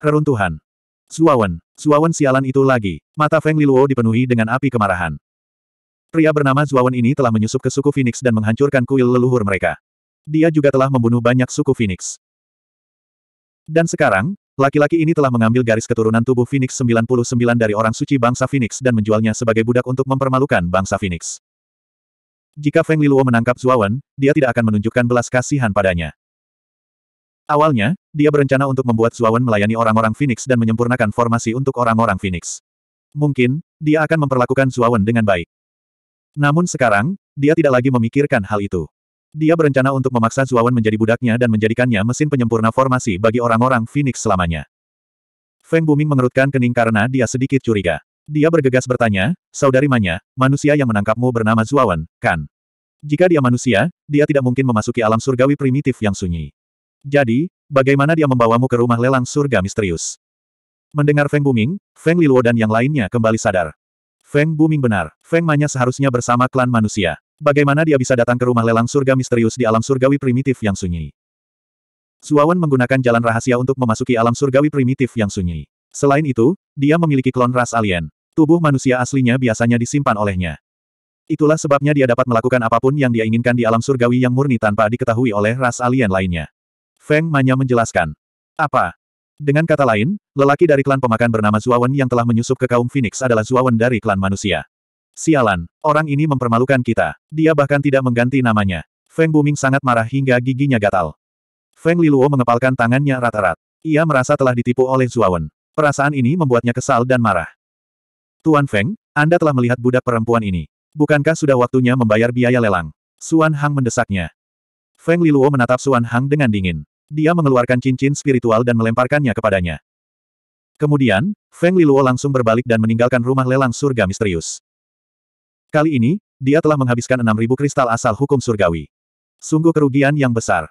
Keruntuhan. Suawan. Suawan sialan itu lagi. Mata Feng Liluo dipenuhi dengan api kemarahan. Pria bernama Zuawan ini telah menyusup ke suku Phoenix dan menghancurkan kuil leluhur mereka. Dia juga telah membunuh banyak suku Phoenix. Dan sekarang, laki-laki ini telah mengambil garis keturunan tubuh Phoenix 99 dari orang suci bangsa Phoenix dan menjualnya sebagai budak untuk mempermalukan bangsa Phoenix. Jika Feng Liluo menangkap Zuawan, dia tidak akan menunjukkan belas kasihan padanya. Awalnya, dia berencana untuk membuat Zuawan melayani orang-orang Phoenix dan menyempurnakan formasi untuk orang-orang Phoenix. Mungkin, dia akan memperlakukan Zuawan dengan baik. Namun sekarang, dia tidak lagi memikirkan hal itu. Dia berencana untuk memaksa Zuawan menjadi budaknya dan menjadikannya mesin penyempurna formasi bagi orang-orang Phoenix selamanya. Feng Buming mengerutkan kening karena dia sedikit curiga. Dia bergegas bertanya, saudari Manya, manusia yang menangkapmu bernama Zuawan, kan? Jika dia manusia, dia tidak mungkin memasuki alam surgawi primitif yang sunyi. Jadi, bagaimana dia membawamu ke rumah lelang surga misterius? Mendengar Feng Buming, Feng Liluo dan yang lainnya kembali sadar. Feng Buming benar, Feng Manya seharusnya bersama klan manusia. Bagaimana dia bisa datang ke rumah lelang surga misterius di alam surgawi primitif yang sunyi? Suawan menggunakan jalan rahasia untuk memasuki alam surgawi primitif yang sunyi. Selain itu, dia memiliki klon ras alien. Tubuh manusia aslinya biasanya disimpan olehnya. Itulah sebabnya dia dapat melakukan apapun yang dia inginkan di alam surgawi yang murni tanpa diketahui oleh ras alien lainnya. Feng Manya menjelaskan. Apa? Dengan kata lain, lelaki dari klan pemakan bernama Zuawan yang telah menyusup ke kaum Phoenix adalah Zuawan dari klan manusia. Sialan, orang ini mempermalukan kita. Dia bahkan tidak mengganti namanya. Feng Buming sangat marah hingga giginya gatal. Feng Liluo mengepalkan tangannya rata rat Ia merasa telah ditipu oleh Zuawan. Perasaan ini membuatnya kesal dan marah. Tuan Feng, Anda telah melihat budak perempuan ini. Bukankah sudah waktunya membayar biaya lelang? Suan Hang mendesaknya. Feng Liluo menatap Suan Hang dengan dingin. Dia mengeluarkan cincin spiritual dan melemparkannya kepadanya. Kemudian, Feng Liluo langsung berbalik dan meninggalkan rumah lelang surga misterius. Kali ini, dia telah menghabiskan 6.000 kristal asal hukum surgawi. Sungguh kerugian yang besar.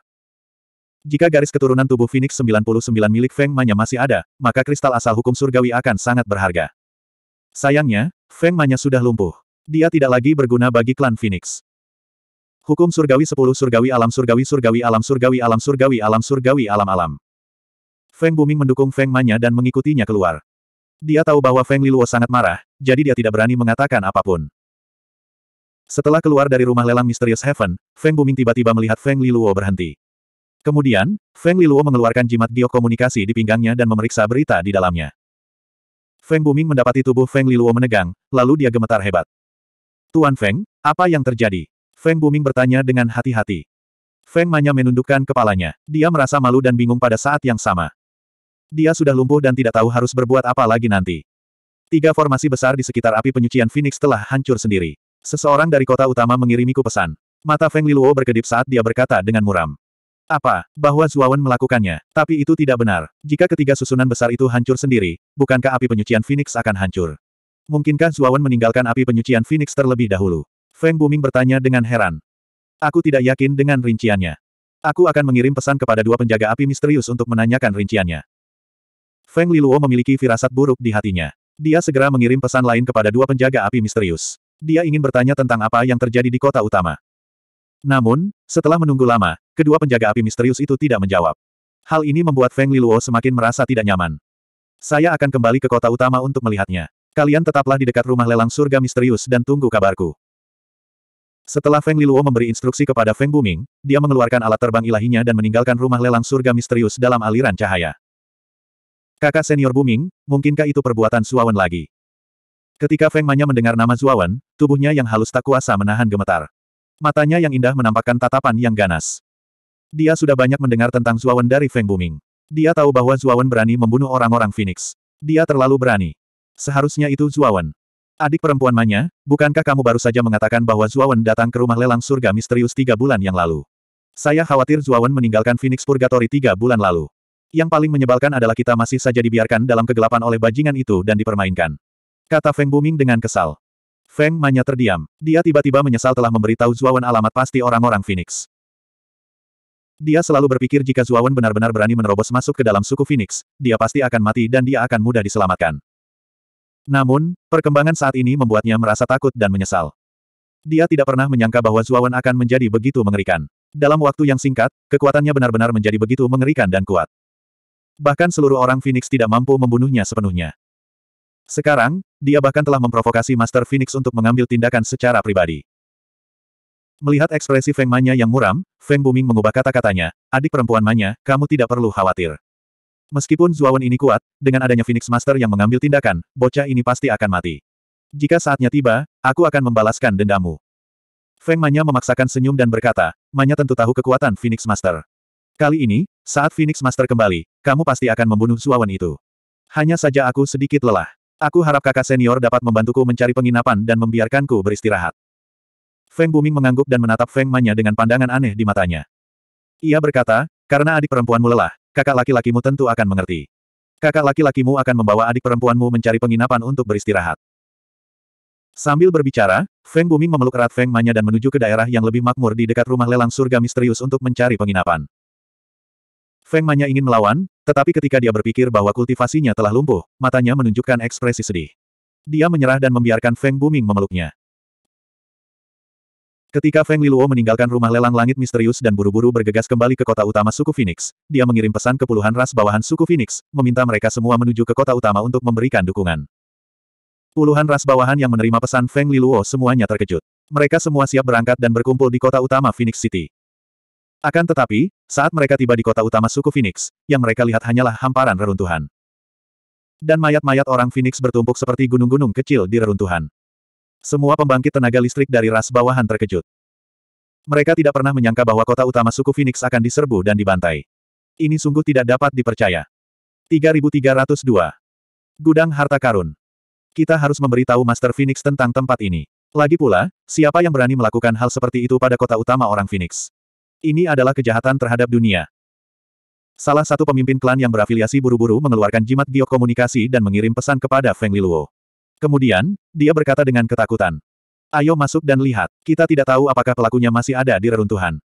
Jika garis keturunan tubuh Phoenix 99 milik Feng Manya masih ada, maka kristal asal hukum surgawi akan sangat berharga. Sayangnya, Feng Manya sudah lumpuh. Dia tidak lagi berguna bagi klan Phoenix. Hukum surgawi 10 surgawi alam surgawi surgawi alam surgawi alam surgawi alam surgawi alam alam. Feng Buming mendukung Feng Manya dan mengikutinya keluar. Dia tahu bahwa Feng Liluo sangat marah, jadi dia tidak berani mengatakan apapun. Setelah keluar dari rumah lelang Misterius Heaven, Feng Buming tiba-tiba melihat Feng Liluo berhenti. Kemudian, Feng Liluo mengeluarkan jimat giok komunikasi di pinggangnya dan memeriksa berita di dalamnya. Feng Buming mendapati tubuh Feng Liluo menegang, lalu dia gemetar hebat. Tuan Feng, apa yang terjadi? Feng Buming bertanya dengan hati-hati. Feng Manya menundukkan kepalanya. Dia merasa malu dan bingung pada saat yang sama. Dia sudah lumpuh dan tidak tahu harus berbuat apa lagi nanti. Tiga formasi besar di sekitar api penyucian Phoenix telah hancur sendiri. Seseorang dari kota utama mengirimiku pesan. Mata Feng Liluo berkedip saat dia berkata dengan muram. Apa? Bahwa Zuawan melakukannya. Tapi itu tidak benar. Jika ketiga susunan besar itu hancur sendiri, bukankah api penyucian Phoenix akan hancur? Mungkinkah Zuawan meninggalkan api penyucian Phoenix terlebih dahulu? Feng Buming bertanya dengan heran. Aku tidak yakin dengan rinciannya. Aku akan mengirim pesan kepada dua penjaga api misterius untuk menanyakan rinciannya. Feng Liluo memiliki firasat buruk di hatinya. Dia segera mengirim pesan lain kepada dua penjaga api misterius. Dia ingin bertanya tentang apa yang terjadi di kota utama. Namun, setelah menunggu lama, kedua penjaga api misterius itu tidak menjawab. Hal ini membuat Feng Liluo semakin merasa tidak nyaman. Saya akan kembali ke kota utama untuk melihatnya. Kalian tetaplah di dekat rumah lelang surga misterius dan tunggu kabarku. Setelah Feng Liluo memberi instruksi kepada Feng Buming, dia mengeluarkan alat terbang ilahinya dan meninggalkan rumah lelang surga misterius dalam aliran cahaya. Kakak senior Buming, mungkinkah itu perbuatan Suawan lagi? Ketika Feng Manya mendengar nama Zuawan, tubuhnya yang halus tak kuasa menahan gemetar. Matanya yang indah menampakkan tatapan yang ganas. Dia sudah banyak mendengar tentang Zuawan dari Feng Buming. Dia tahu bahwa Zuawan berani membunuh orang-orang Phoenix. Dia terlalu berani. Seharusnya itu Zuawan. Adik perempuan Manya, bukankah kamu baru saja mengatakan bahwa Zuawan datang ke rumah lelang surga misterius tiga bulan yang lalu? Saya khawatir Zuawan meninggalkan Phoenix Purgatory tiga bulan lalu. Yang paling menyebalkan adalah kita masih saja dibiarkan dalam kegelapan oleh bajingan itu dan dipermainkan. Kata Feng Buming dengan kesal. Feng Manya terdiam. Dia tiba-tiba menyesal telah memberitahu Zuawan alamat pasti orang-orang Phoenix. Dia selalu berpikir jika Zuawan benar-benar berani menerobos masuk ke dalam suku Phoenix, dia pasti akan mati dan dia akan mudah diselamatkan. Namun, perkembangan saat ini membuatnya merasa takut dan menyesal. Dia tidak pernah menyangka bahwa Zuawan akan menjadi begitu mengerikan. Dalam waktu yang singkat, kekuatannya benar-benar menjadi begitu mengerikan dan kuat. Bahkan seluruh orang Phoenix tidak mampu membunuhnya sepenuhnya. Sekarang, dia bahkan telah memprovokasi Master Phoenix untuk mengambil tindakan secara pribadi. Melihat ekspresi Feng Manya yang muram, Feng Buming mengubah kata-katanya, adik perempuan Manya, kamu tidak perlu khawatir. Meskipun Zuawan ini kuat, dengan adanya Phoenix Master yang mengambil tindakan, bocah ini pasti akan mati. Jika saatnya tiba, aku akan membalaskan dendammu. Feng Manya memaksakan senyum dan berkata, Manya tentu tahu kekuatan Phoenix Master. Kali ini, saat Phoenix Master kembali, kamu pasti akan membunuh Zuawan itu. Hanya saja aku sedikit lelah. Aku harap kakak senior dapat membantuku mencari penginapan dan membiarkanku beristirahat. Feng Buming mengangguk dan menatap Feng Manya dengan pandangan aneh di matanya. Ia berkata, karena adik perempuanmu lelah, kakak laki-lakimu tentu akan mengerti. Kakak laki-lakimu akan membawa adik perempuanmu mencari penginapan untuk beristirahat. Sambil berbicara, Feng Buming memeluk erat Feng Manya dan menuju ke daerah yang lebih makmur di dekat rumah lelang surga misterius untuk mencari penginapan. Feng Manya ingin melawan, tetapi ketika dia berpikir bahwa kultivasinya telah lumpuh, matanya menunjukkan ekspresi sedih. Dia menyerah dan membiarkan Feng Buming memeluknya. Ketika Feng Liluo meninggalkan rumah lelang langit misterius dan buru-buru bergegas kembali ke kota utama suku Phoenix, dia mengirim pesan ke puluhan ras bawahan suku Phoenix, meminta mereka semua menuju ke kota utama untuk memberikan dukungan. Puluhan ras bawahan yang menerima pesan Feng Liluo semuanya terkejut. Mereka semua siap berangkat dan berkumpul di kota utama Phoenix City. Akan tetapi, saat mereka tiba di kota utama suku Phoenix, yang mereka lihat hanyalah hamparan reruntuhan. Dan mayat-mayat orang Phoenix bertumpuk seperti gunung-gunung kecil di reruntuhan. Semua pembangkit tenaga listrik dari ras bawahan terkejut. Mereka tidak pernah menyangka bahwa kota utama suku Phoenix akan diserbu dan dibantai. Ini sungguh tidak dapat dipercaya. 3302. Gudang Harta Karun. Kita harus memberitahu Master Phoenix tentang tempat ini. Lagi pula, siapa yang berani melakukan hal seperti itu pada kota utama orang Phoenix? Ini adalah kejahatan terhadap dunia. Salah satu pemimpin klan yang berafiliasi buru-buru mengeluarkan jimat biokomunikasi dan mengirim pesan kepada Feng Liluo. Kemudian, dia berkata dengan ketakutan. Ayo masuk dan lihat, kita tidak tahu apakah pelakunya masih ada di reruntuhan.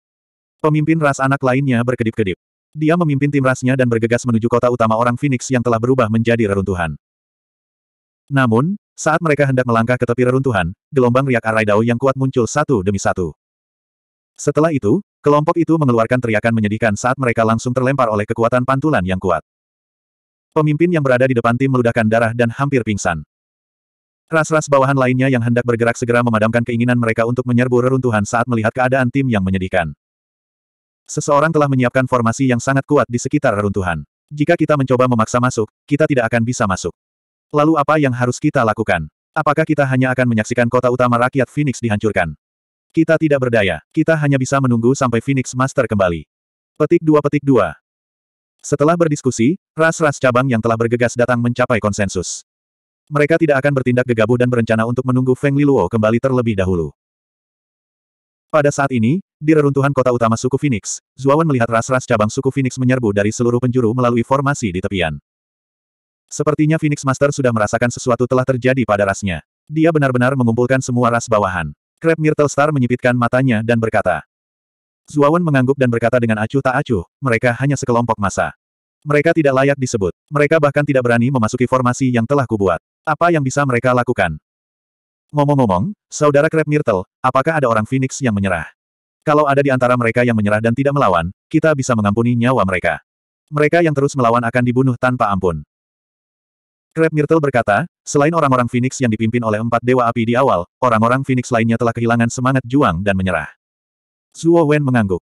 Pemimpin ras anak lainnya berkedip-kedip. Dia memimpin tim rasnya dan bergegas menuju kota utama orang Phoenix yang telah berubah menjadi reruntuhan. Namun, saat mereka hendak melangkah ke tepi reruntuhan, gelombang riak Araidao yang kuat muncul satu demi satu. Setelah itu, kelompok itu mengeluarkan teriakan menyedihkan saat mereka langsung terlempar oleh kekuatan pantulan yang kuat. Pemimpin yang berada di depan tim meludahkan darah dan hampir pingsan. Ras-ras bawahan lainnya yang hendak bergerak segera memadamkan keinginan mereka untuk menyerbu reruntuhan saat melihat keadaan tim yang menyedihkan. Seseorang telah menyiapkan formasi yang sangat kuat di sekitar reruntuhan. Jika kita mencoba memaksa masuk, kita tidak akan bisa masuk. Lalu apa yang harus kita lakukan? Apakah kita hanya akan menyaksikan kota utama rakyat Phoenix dihancurkan? Kita tidak berdaya, kita hanya bisa menunggu sampai Phoenix Master kembali. Petik 2 Petik 2 Setelah berdiskusi, ras-ras cabang yang telah bergegas datang mencapai konsensus. Mereka tidak akan bertindak gegabah dan berencana untuk menunggu Feng Liluo kembali terlebih dahulu. Pada saat ini, di reruntuhan kota utama suku Phoenix, Zuawan melihat ras-ras cabang suku Phoenix menyerbu dari seluruh penjuru melalui formasi di tepian. Sepertinya Phoenix Master sudah merasakan sesuatu telah terjadi pada rasnya. Dia benar-benar mengumpulkan semua ras bawahan. Crab Myrtle Star menyipitkan matanya dan berkata. Zuawan mengangguk dan berkata dengan acuh tak acuh, mereka hanya sekelompok massa. Mereka tidak layak disebut. Mereka bahkan tidak berani memasuki formasi yang telah kubuat. Apa yang bisa mereka lakukan? Ngomong-ngomong, Saudara Krep Myrtle, apakah ada orang Phoenix yang menyerah? Kalau ada di antara mereka yang menyerah dan tidak melawan, kita bisa mengampuni nyawa mereka. Mereka yang terus melawan akan dibunuh tanpa ampun. Krep Myrtle berkata, selain orang-orang Phoenix yang dipimpin oleh empat Dewa Api di awal, orang-orang Phoenix lainnya telah kehilangan semangat juang dan menyerah. Zuo Wen mengangguk.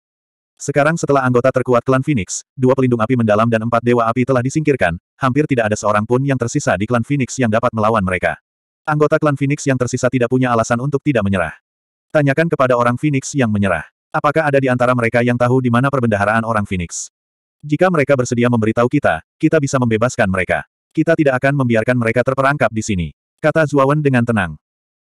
Sekarang setelah anggota terkuat klan Phoenix, dua pelindung api mendalam dan empat dewa api telah disingkirkan, hampir tidak ada seorang pun yang tersisa di klan Phoenix yang dapat melawan mereka. Anggota klan Phoenix yang tersisa tidak punya alasan untuk tidak menyerah. Tanyakan kepada orang Phoenix yang menyerah. Apakah ada di antara mereka yang tahu di mana perbendaharaan orang Phoenix? Jika mereka bersedia memberitahu kita, kita bisa membebaskan mereka. Kita tidak akan membiarkan mereka terperangkap di sini. Kata Zuawan dengan tenang.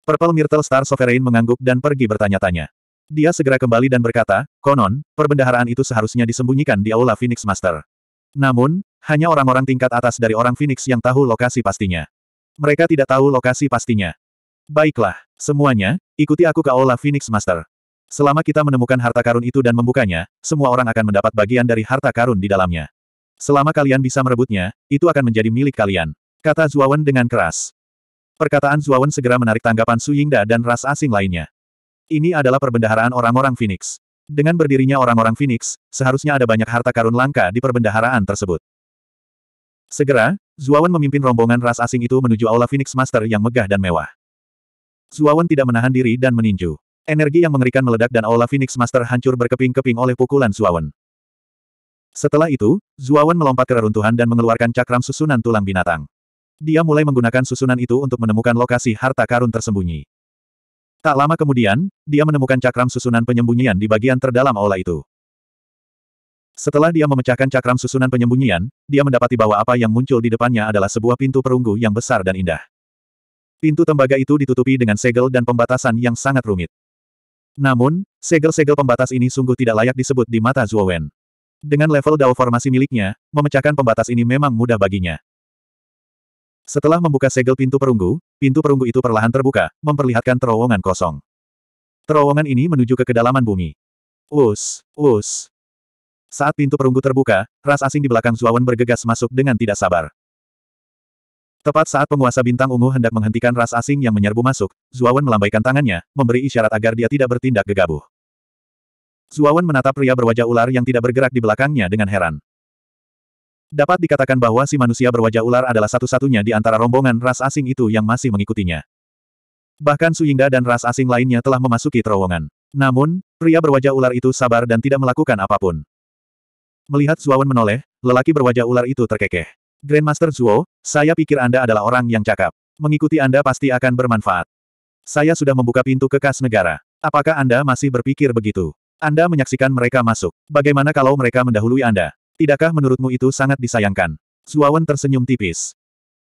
Purple Myrtle Star Sovereign mengangguk dan pergi bertanya-tanya. Dia segera kembali dan berkata, konon, perbendaharaan itu seharusnya disembunyikan di Aula Phoenix Master. Namun, hanya orang-orang tingkat atas dari orang Phoenix yang tahu lokasi pastinya. Mereka tidak tahu lokasi pastinya. Baiklah, semuanya, ikuti aku ke Aula Phoenix Master. Selama kita menemukan harta karun itu dan membukanya, semua orang akan mendapat bagian dari harta karun di dalamnya. Selama kalian bisa merebutnya, itu akan menjadi milik kalian. Kata Zuawan dengan keras. Perkataan Zuawan segera menarik tanggapan Su Yingda dan ras asing lainnya. Ini adalah perbendaharaan orang-orang Phoenix. Dengan berdirinya orang-orang Phoenix, seharusnya ada banyak harta karun langka di perbendaharaan tersebut. Segera, Zuawan memimpin rombongan ras asing itu menuju aula Phoenix Master yang megah dan mewah. Zuawan tidak menahan diri dan meninju. Energi yang mengerikan meledak dan aula Phoenix Master hancur berkeping-keping oleh pukulan Zuawan. Setelah itu, Zuawan melompat ke reruntuhan dan mengeluarkan cakram susunan tulang binatang. Dia mulai menggunakan susunan itu untuk menemukan lokasi harta karun tersembunyi. Tak lama kemudian, dia menemukan cakram susunan penyembunyian di bagian terdalam aula itu. Setelah dia memecahkan cakram susunan penyembunyian, dia mendapati bahwa apa yang muncul di depannya adalah sebuah pintu perunggu yang besar dan indah. Pintu tembaga itu ditutupi dengan segel dan pembatasan yang sangat rumit. Namun, segel-segel pembatas ini sungguh tidak layak disebut di mata Zuowen. Dengan level dao formasi miliknya, memecahkan pembatas ini memang mudah baginya. Setelah membuka segel pintu perunggu, pintu perunggu itu perlahan terbuka, memperlihatkan terowongan kosong. Terowongan ini menuju ke kedalaman bumi. Us, us. Saat pintu perunggu terbuka, ras asing di belakang Zuawan bergegas masuk dengan tidak sabar. Tepat saat penguasa bintang ungu hendak menghentikan ras asing yang menyerbu masuk, Zuawan melambaikan tangannya, memberi isyarat agar dia tidak bertindak gegabah. Zuawan menatap pria berwajah ular yang tidak bergerak di belakangnya dengan heran. Dapat dikatakan bahwa si manusia berwajah ular adalah satu-satunya di antara rombongan ras asing itu yang masih mengikutinya. Bahkan Su dan ras asing lainnya telah memasuki terowongan. Namun, pria berwajah ular itu sabar dan tidak melakukan apapun. Melihat Zuowen menoleh, lelaki berwajah ular itu terkekeh. Grandmaster Zuo, saya pikir Anda adalah orang yang cakap. Mengikuti Anda pasti akan bermanfaat. Saya sudah membuka pintu ke kas negara. Apakah Anda masih berpikir begitu? Anda menyaksikan mereka masuk. Bagaimana kalau mereka mendahului Anda? Tidakkah menurutmu itu sangat disayangkan? Zuawan tersenyum tipis.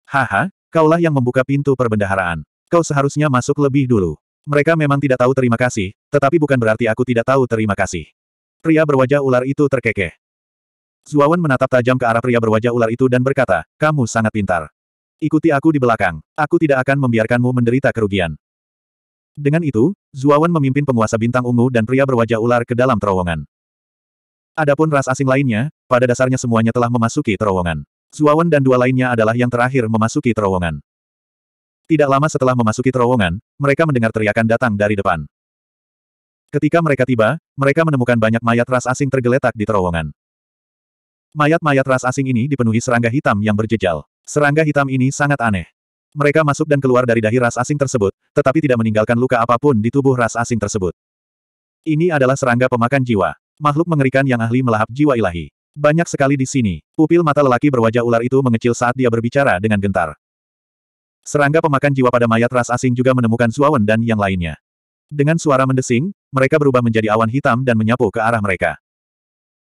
Haha, kaulah yang membuka pintu perbendaharaan. Kau seharusnya masuk lebih dulu. Mereka memang tidak tahu terima kasih, tetapi bukan berarti aku tidak tahu terima kasih. Pria berwajah ular itu terkekeh. Zuawan menatap tajam ke arah pria berwajah ular itu dan berkata, kamu sangat pintar. Ikuti aku di belakang, aku tidak akan membiarkanmu menderita kerugian. Dengan itu, Zuawan memimpin penguasa bintang ungu dan pria berwajah ular ke dalam terowongan. Adapun ras asing lainnya, pada dasarnya semuanya telah memasuki terowongan. Zuawan dan dua lainnya adalah yang terakhir memasuki terowongan. Tidak lama setelah memasuki terowongan, mereka mendengar teriakan datang dari depan. Ketika mereka tiba, mereka menemukan banyak mayat ras asing tergeletak di terowongan. Mayat-mayat ras asing ini dipenuhi serangga hitam yang berjejal. Serangga hitam ini sangat aneh. Mereka masuk dan keluar dari dahi ras asing tersebut, tetapi tidak meninggalkan luka apapun di tubuh ras asing tersebut. Ini adalah serangga pemakan jiwa. Makhluk mengerikan yang ahli melahap jiwa ilahi. Banyak sekali di sini. Pupil mata lelaki berwajah ular itu mengecil saat dia berbicara dengan gentar. Serangga pemakan jiwa pada mayat ras asing juga menemukan suawan dan yang lainnya. Dengan suara mendesing, mereka berubah menjadi awan hitam dan menyapu ke arah mereka.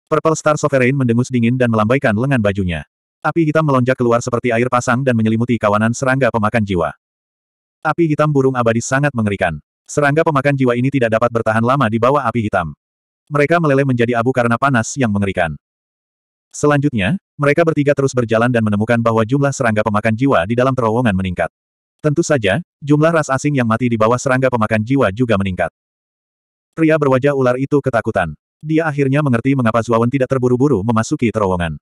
Purple Star Sovereign mendengus dingin dan melambaikan lengan bajunya. Api hitam melonjak keluar seperti air pasang dan menyelimuti kawanan serangga pemakan jiwa. Api hitam burung abadi sangat mengerikan. Serangga pemakan jiwa ini tidak dapat bertahan lama di bawah api hitam. Mereka meleleh menjadi abu karena panas yang mengerikan. Selanjutnya, mereka bertiga terus berjalan dan menemukan bahwa jumlah serangga pemakan jiwa di dalam terowongan meningkat. Tentu saja, jumlah ras asing yang mati di bawah serangga pemakan jiwa juga meningkat. Pria berwajah ular itu ketakutan. Dia akhirnya mengerti mengapa Zuawan tidak terburu-buru memasuki terowongan.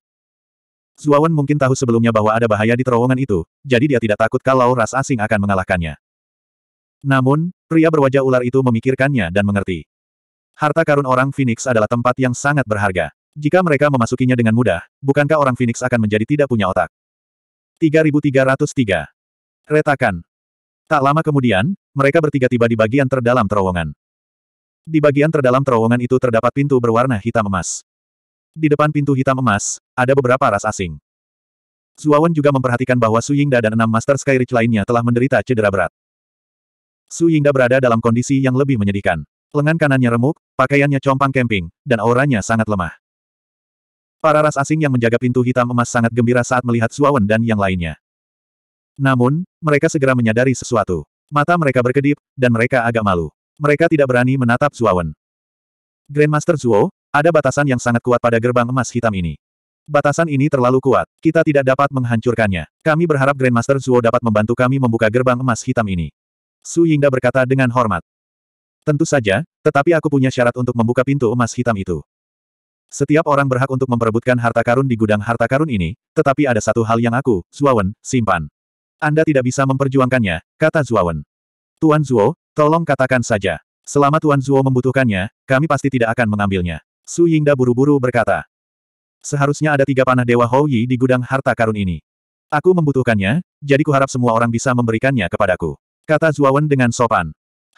Zuawan mungkin tahu sebelumnya bahwa ada bahaya di terowongan itu, jadi dia tidak takut kalau ras asing akan mengalahkannya. Namun, pria berwajah ular itu memikirkannya dan mengerti. Harta karun orang Phoenix adalah tempat yang sangat berharga. Jika mereka memasukinya dengan mudah, bukankah orang Phoenix akan menjadi tidak punya otak? 3303. Retakan. Tak lama kemudian, mereka bertiga tiba di bagian terdalam terowongan. Di bagian terdalam terowongan itu terdapat pintu berwarna hitam emas. Di depan pintu hitam emas, ada beberapa ras asing. Zuawan juga memperhatikan bahwa Su Yingda dan enam Master Skyreach lainnya telah menderita cedera berat. Su Yingda berada dalam kondisi yang lebih menyedihkan. Lengan kanannya remuk, pakaiannya compang kemping, dan auranya sangat lemah. Para ras asing yang menjaga pintu hitam emas sangat gembira saat melihat Suawen dan yang lainnya. Namun, mereka segera menyadari sesuatu. Mata mereka berkedip, dan mereka agak malu. Mereka tidak berani menatap Suawen. Grandmaster Zuo, ada batasan yang sangat kuat pada gerbang emas hitam ini. Batasan ini terlalu kuat. Kita tidak dapat menghancurkannya. Kami berharap Grandmaster Zuo dapat membantu kami membuka gerbang emas hitam ini. Su Yingda berkata dengan hormat. Tentu saja, tetapi aku punya syarat untuk membuka pintu emas hitam itu. Setiap orang berhak untuk memperebutkan harta karun di gudang harta karun ini, tetapi ada satu hal yang aku, Zuawan, simpan. Anda tidak bisa memperjuangkannya, kata Zuawan. Tuan Zuo, tolong katakan saja. Selama Tuan Zuo membutuhkannya, kami pasti tidak akan mengambilnya. Su Yingda buru-buru berkata. Seharusnya ada tiga panah Dewa Hou Yi di gudang harta karun ini. Aku membutuhkannya, jadi kuharap semua orang bisa memberikannya kepadaku. Kata Zuawan dengan sopan.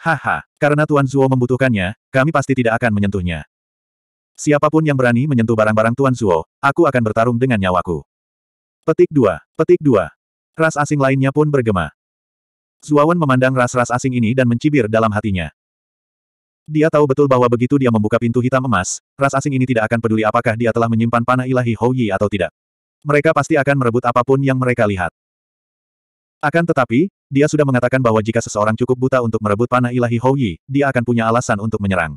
Haha, karena Tuan Zuo membutuhkannya, kami pasti tidak akan menyentuhnya. Siapapun yang berani menyentuh barang-barang Tuan Zuo, aku akan bertarung dengan nyawaku. Petik dua, petik dua. Ras asing lainnya pun bergema. Zuawan memandang ras-ras asing ini dan mencibir dalam hatinya. Dia tahu betul bahwa begitu dia membuka pintu hitam emas, ras asing ini tidak akan peduli apakah dia telah menyimpan panah ilahi Houyi atau tidak. Mereka pasti akan merebut apapun yang mereka lihat. Akan tetapi, dia sudah mengatakan bahwa jika seseorang cukup buta untuk merebut panah ilahi Hou Yi, dia akan punya alasan untuk menyerang.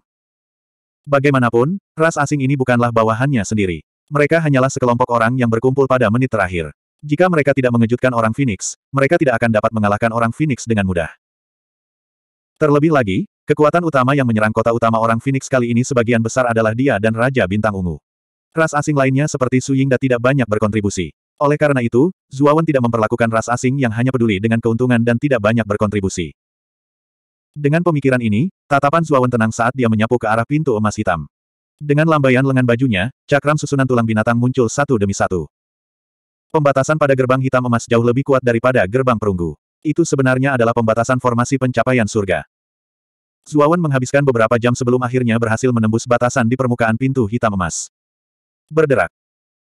Bagaimanapun, ras asing ini bukanlah bawahannya sendiri. Mereka hanyalah sekelompok orang yang berkumpul pada menit terakhir. Jika mereka tidak mengejutkan orang Phoenix, mereka tidak akan dapat mengalahkan orang Phoenix dengan mudah. Terlebih lagi, kekuatan utama yang menyerang kota utama orang Phoenix kali ini sebagian besar adalah dia dan Raja Bintang Ungu. Ras asing lainnya seperti Suyingda tidak banyak berkontribusi. Oleh karena itu, Zuawan tidak memperlakukan ras asing yang hanya peduli dengan keuntungan dan tidak banyak berkontribusi. Dengan pemikiran ini, tatapan Zuawan tenang saat dia menyapu ke arah pintu emas hitam. Dengan lambaian lengan bajunya, cakram susunan tulang binatang muncul satu demi satu. Pembatasan pada gerbang hitam emas jauh lebih kuat daripada gerbang perunggu. Itu sebenarnya adalah pembatasan formasi pencapaian surga. Zuawan menghabiskan beberapa jam sebelum akhirnya berhasil menembus batasan di permukaan pintu hitam emas. Berderak.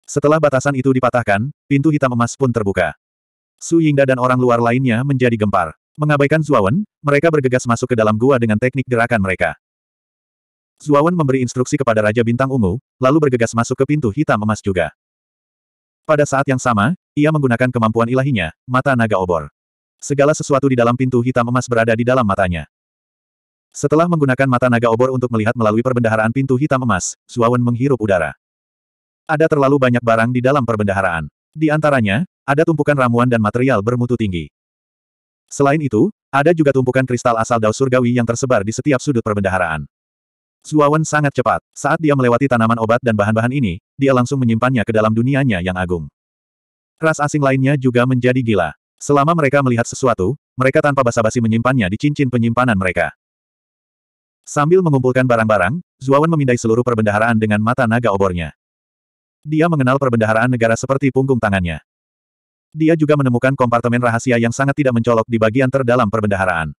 Setelah batasan itu dipatahkan, pintu hitam emas pun terbuka. Su Yingda dan orang luar lainnya menjadi gempar. Mengabaikan Zuawan, mereka bergegas masuk ke dalam gua dengan teknik gerakan mereka. Zuawan memberi instruksi kepada Raja Bintang Ungu, lalu bergegas masuk ke pintu hitam emas juga. Pada saat yang sama, ia menggunakan kemampuan ilahinya, mata naga obor. Segala sesuatu di dalam pintu hitam emas berada di dalam matanya. Setelah menggunakan mata naga obor untuk melihat melalui perbendaharaan pintu hitam emas, Zuawan menghirup udara. Ada terlalu banyak barang di dalam perbendaharaan. Di antaranya, ada tumpukan ramuan dan material bermutu tinggi. Selain itu, ada juga tumpukan kristal asal Dao surgawi yang tersebar di setiap sudut perbendaharaan. Zuawan sangat cepat. Saat dia melewati tanaman obat dan bahan-bahan ini, dia langsung menyimpannya ke dalam dunianya yang agung. Ras asing lainnya juga menjadi gila. Selama mereka melihat sesuatu, mereka tanpa basa-basi menyimpannya di cincin penyimpanan mereka. Sambil mengumpulkan barang-barang, Zuawan memindai seluruh perbendaharaan dengan mata naga obornya. Dia mengenal perbendaharaan negara seperti punggung tangannya. Dia juga menemukan kompartemen rahasia yang sangat tidak mencolok di bagian terdalam perbendaharaan.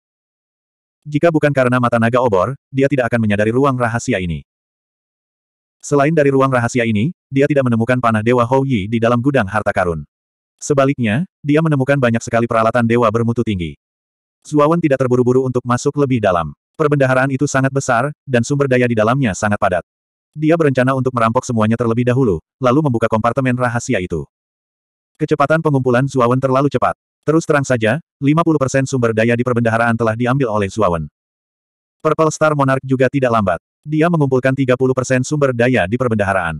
Jika bukan karena mata naga obor, dia tidak akan menyadari ruang rahasia ini. Selain dari ruang rahasia ini, dia tidak menemukan panah Dewa Hou Yi di dalam gudang harta karun. Sebaliknya, dia menemukan banyak sekali peralatan dewa bermutu tinggi. Zuawan tidak terburu-buru untuk masuk lebih dalam. Perbendaharaan itu sangat besar, dan sumber daya di dalamnya sangat padat. Dia berencana untuk merampok semuanya terlebih dahulu, lalu membuka kompartemen rahasia itu. Kecepatan pengumpulan Zuawan terlalu cepat. Terus terang saja, 50% sumber daya di perbendaharaan telah diambil oleh Zuawan. Purple Star Monarch juga tidak lambat. Dia mengumpulkan 30% sumber daya di perbendaharaan.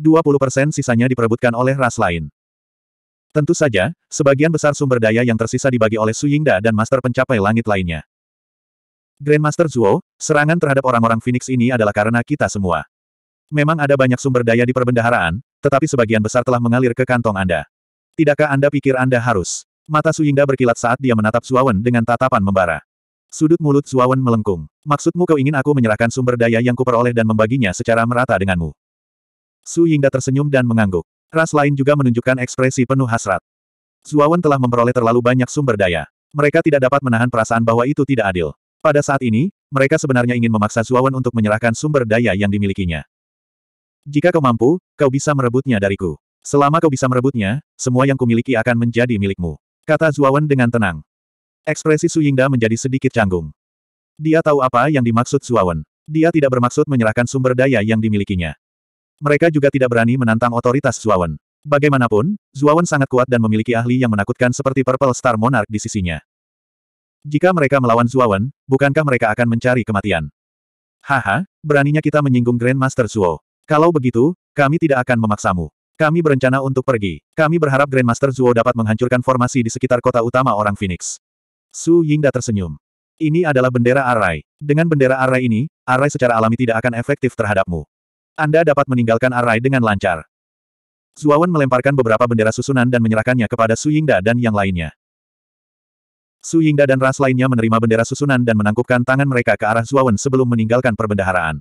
20% sisanya diperebutkan oleh ras lain. Tentu saja, sebagian besar sumber daya yang tersisa dibagi oleh Su Yingda dan Master Pencapai Langit lainnya. Grandmaster Zuo, serangan terhadap orang-orang Phoenix ini adalah karena kita semua. Memang ada banyak sumber daya di perbendaharaan, tetapi sebagian besar telah mengalir ke kantong Anda. Tidakkah Anda pikir Anda harus? Mata Suyingda berkilat saat dia menatap Zuawan dengan tatapan membara. Sudut mulut Zuawan melengkung. Maksudmu kau ingin aku menyerahkan sumber daya yang kuperoleh dan membaginya secara merata denganmu? Su Yingda tersenyum dan mengangguk. Ras lain juga menunjukkan ekspresi penuh hasrat. Zuawan telah memperoleh terlalu banyak sumber daya. Mereka tidak dapat menahan perasaan bahwa itu tidak adil. Pada saat ini, mereka sebenarnya ingin memaksa Zuawan untuk menyerahkan sumber daya yang dimilikinya. Jika kau mampu, kau bisa merebutnya dariku. Selama kau bisa merebutnya, semua yang kumiliki akan menjadi milikmu. Kata Zuawan dengan tenang. Ekspresi Su Yingda menjadi sedikit canggung. Dia tahu apa yang dimaksud Zuawan. Dia tidak bermaksud menyerahkan sumber daya yang dimilikinya. Mereka juga tidak berani menantang otoritas Zuawan. Bagaimanapun, Zuawan sangat kuat dan memiliki ahli yang menakutkan seperti Purple Star Monarch di sisinya. Jika mereka melawan Zuawan, bukankah mereka akan mencari kematian? Haha, beraninya kita menyinggung Grandmaster Zuo. Kalau begitu, kami tidak akan memaksamu. Kami berencana untuk pergi. Kami berharap Grandmaster Zuo dapat menghancurkan formasi di sekitar kota utama orang Phoenix. Su Yingda tersenyum. Ini adalah bendera arai. Dengan bendera arai ini, arai secara alami tidak akan efektif terhadapmu. Anda dapat meninggalkan arai dengan lancar. Zuawan melemparkan beberapa bendera susunan dan menyerahkannya kepada Su Yingda dan yang lainnya. Su Yingda dan ras lainnya menerima bendera susunan dan menangkupkan tangan mereka ke arah Zuawan sebelum meninggalkan perbendaharaan.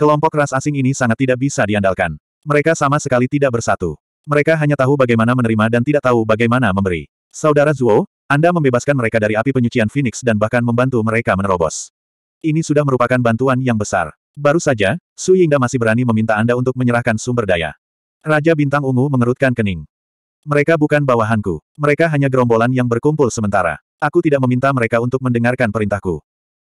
Kelompok ras asing ini sangat tidak bisa diandalkan. Mereka sama sekali tidak bersatu. Mereka hanya tahu bagaimana menerima dan tidak tahu bagaimana memberi. Saudara Zuo, Anda membebaskan mereka dari api penyucian Phoenix dan bahkan membantu mereka menerobos. Ini sudah merupakan bantuan yang besar. Baru saja, Su Yingda masih berani meminta Anda untuk menyerahkan sumber daya. Raja Bintang Ungu mengerutkan kening. Mereka bukan bawahanku. Mereka hanya gerombolan yang berkumpul sementara. Aku tidak meminta mereka untuk mendengarkan perintahku.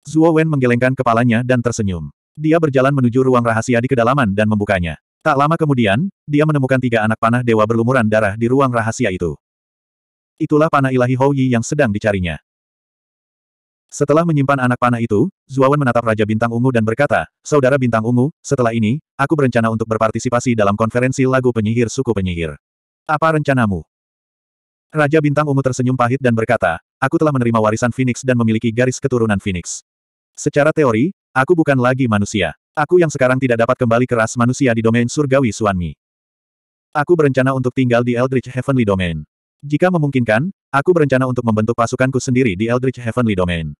Zuo Wen menggelengkan kepalanya dan tersenyum. Dia berjalan menuju ruang rahasia di kedalaman dan membukanya. Tak lama kemudian, dia menemukan tiga anak panah dewa berlumuran darah di ruang rahasia itu. Itulah panah ilahi Hou Yi yang sedang dicarinya. Setelah menyimpan anak panah itu, Wen menatap Raja Bintang Ungu dan berkata, Saudara Bintang Ungu, setelah ini, aku berencana untuk berpartisipasi dalam konferensi lagu penyihir suku penyihir. Apa rencanamu? Raja Bintang Ungu tersenyum pahit dan berkata, aku telah menerima warisan Phoenix dan memiliki garis keturunan Phoenix. Secara teori, aku bukan lagi manusia. Aku yang sekarang tidak dapat kembali ke ras manusia di domain surgawi Suanmi. Aku berencana untuk tinggal di Eldritch Heavenly Domain. Jika memungkinkan, aku berencana untuk membentuk pasukanku sendiri di Eldritch Heavenly Domain.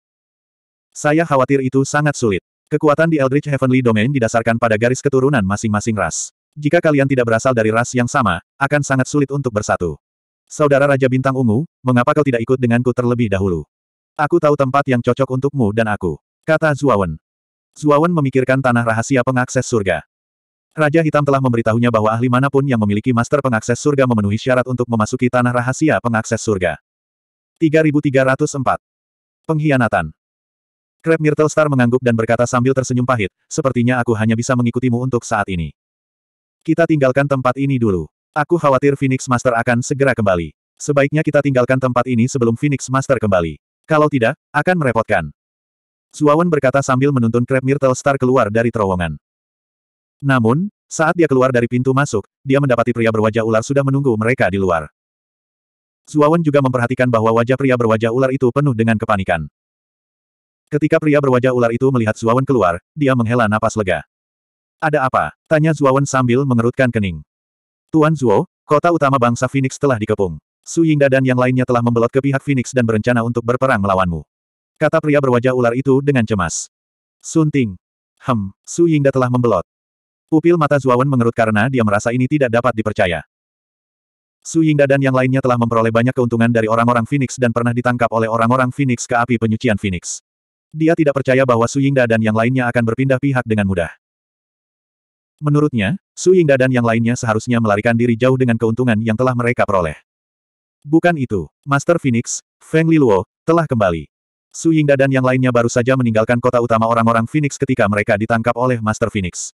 Saya khawatir itu sangat sulit. Kekuatan di Eldritch Heavenly Domain didasarkan pada garis keturunan masing-masing ras. Jika kalian tidak berasal dari ras yang sama, akan sangat sulit untuk bersatu. Saudara Raja Bintang Ungu, mengapa kau tidak ikut denganku terlebih dahulu? Aku tahu tempat yang cocok untukmu dan aku. Kata Zuawan. Zuawan memikirkan tanah rahasia pengakses surga. Raja Hitam telah memberitahunya bahwa ahli manapun yang memiliki master pengakses surga memenuhi syarat untuk memasuki tanah rahasia pengakses surga. 3304. Pengkhianatan. Crab Myrtle Star mengangguk dan berkata sambil tersenyum pahit, sepertinya aku hanya bisa mengikutimu untuk saat ini. Kita tinggalkan tempat ini dulu. Aku khawatir Phoenix Master akan segera kembali. Sebaiknya kita tinggalkan tempat ini sebelum Phoenix Master kembali. Kalau tidak, akan merepotkan. Suawan berkata sambil menuntun Crab Myrtle Star keluar dari terowongan. Namun, saat dia keluar dari pintu masuk, dia mendapati pria berwajah ular sudah menunggu mereka di luar. Suawan juga memperhatikan bahwa wajah pria berwajah ular itu penuh dengan kepanikan. Ketika pria berwajah ular itu melihat Suawan keluar, dia menghela napas lega. Ada apa? Tanya Zuowen sambil mengerutkan kening. Tuan Zuo, kota utama bangsa Phoenix telah dikepung. Su Yingda dan yang lainnya telah membelot ke pihak Phoenix dan berencana untuk berperang melawanmu. Kata pria berwajah ular itu dengan cemas. Sunting. Hem, Su Yingda telah membelot. Pupil mata Zuowen mengerut karena dia merasa ini tidak dapat dipercaya. Su Yingda dan yang lainnya telah memperoleh banyak keuntungan dari orang-orang Phoenix dan pernah ditangkap oleh orang-orang Phoenix ke api penyucian Phoenix. Dia tidak percaya bahwa Su Yingda dan yang lainnya akan berpindah pihak dengan mudah. Menurutnya, Su Yingda dan yang lainnya seharusnya melarikan diri jauh dengan keuntungan yang telah mereka peroleh. Bukan itu, Master Phoenix, Feng Liluo, telah kembali. Su Yingda dan yang lainnya baru saja meninggalkan kota utama orang-orang Phoenix ketika mereka ditangkap oleh Master Phoenix.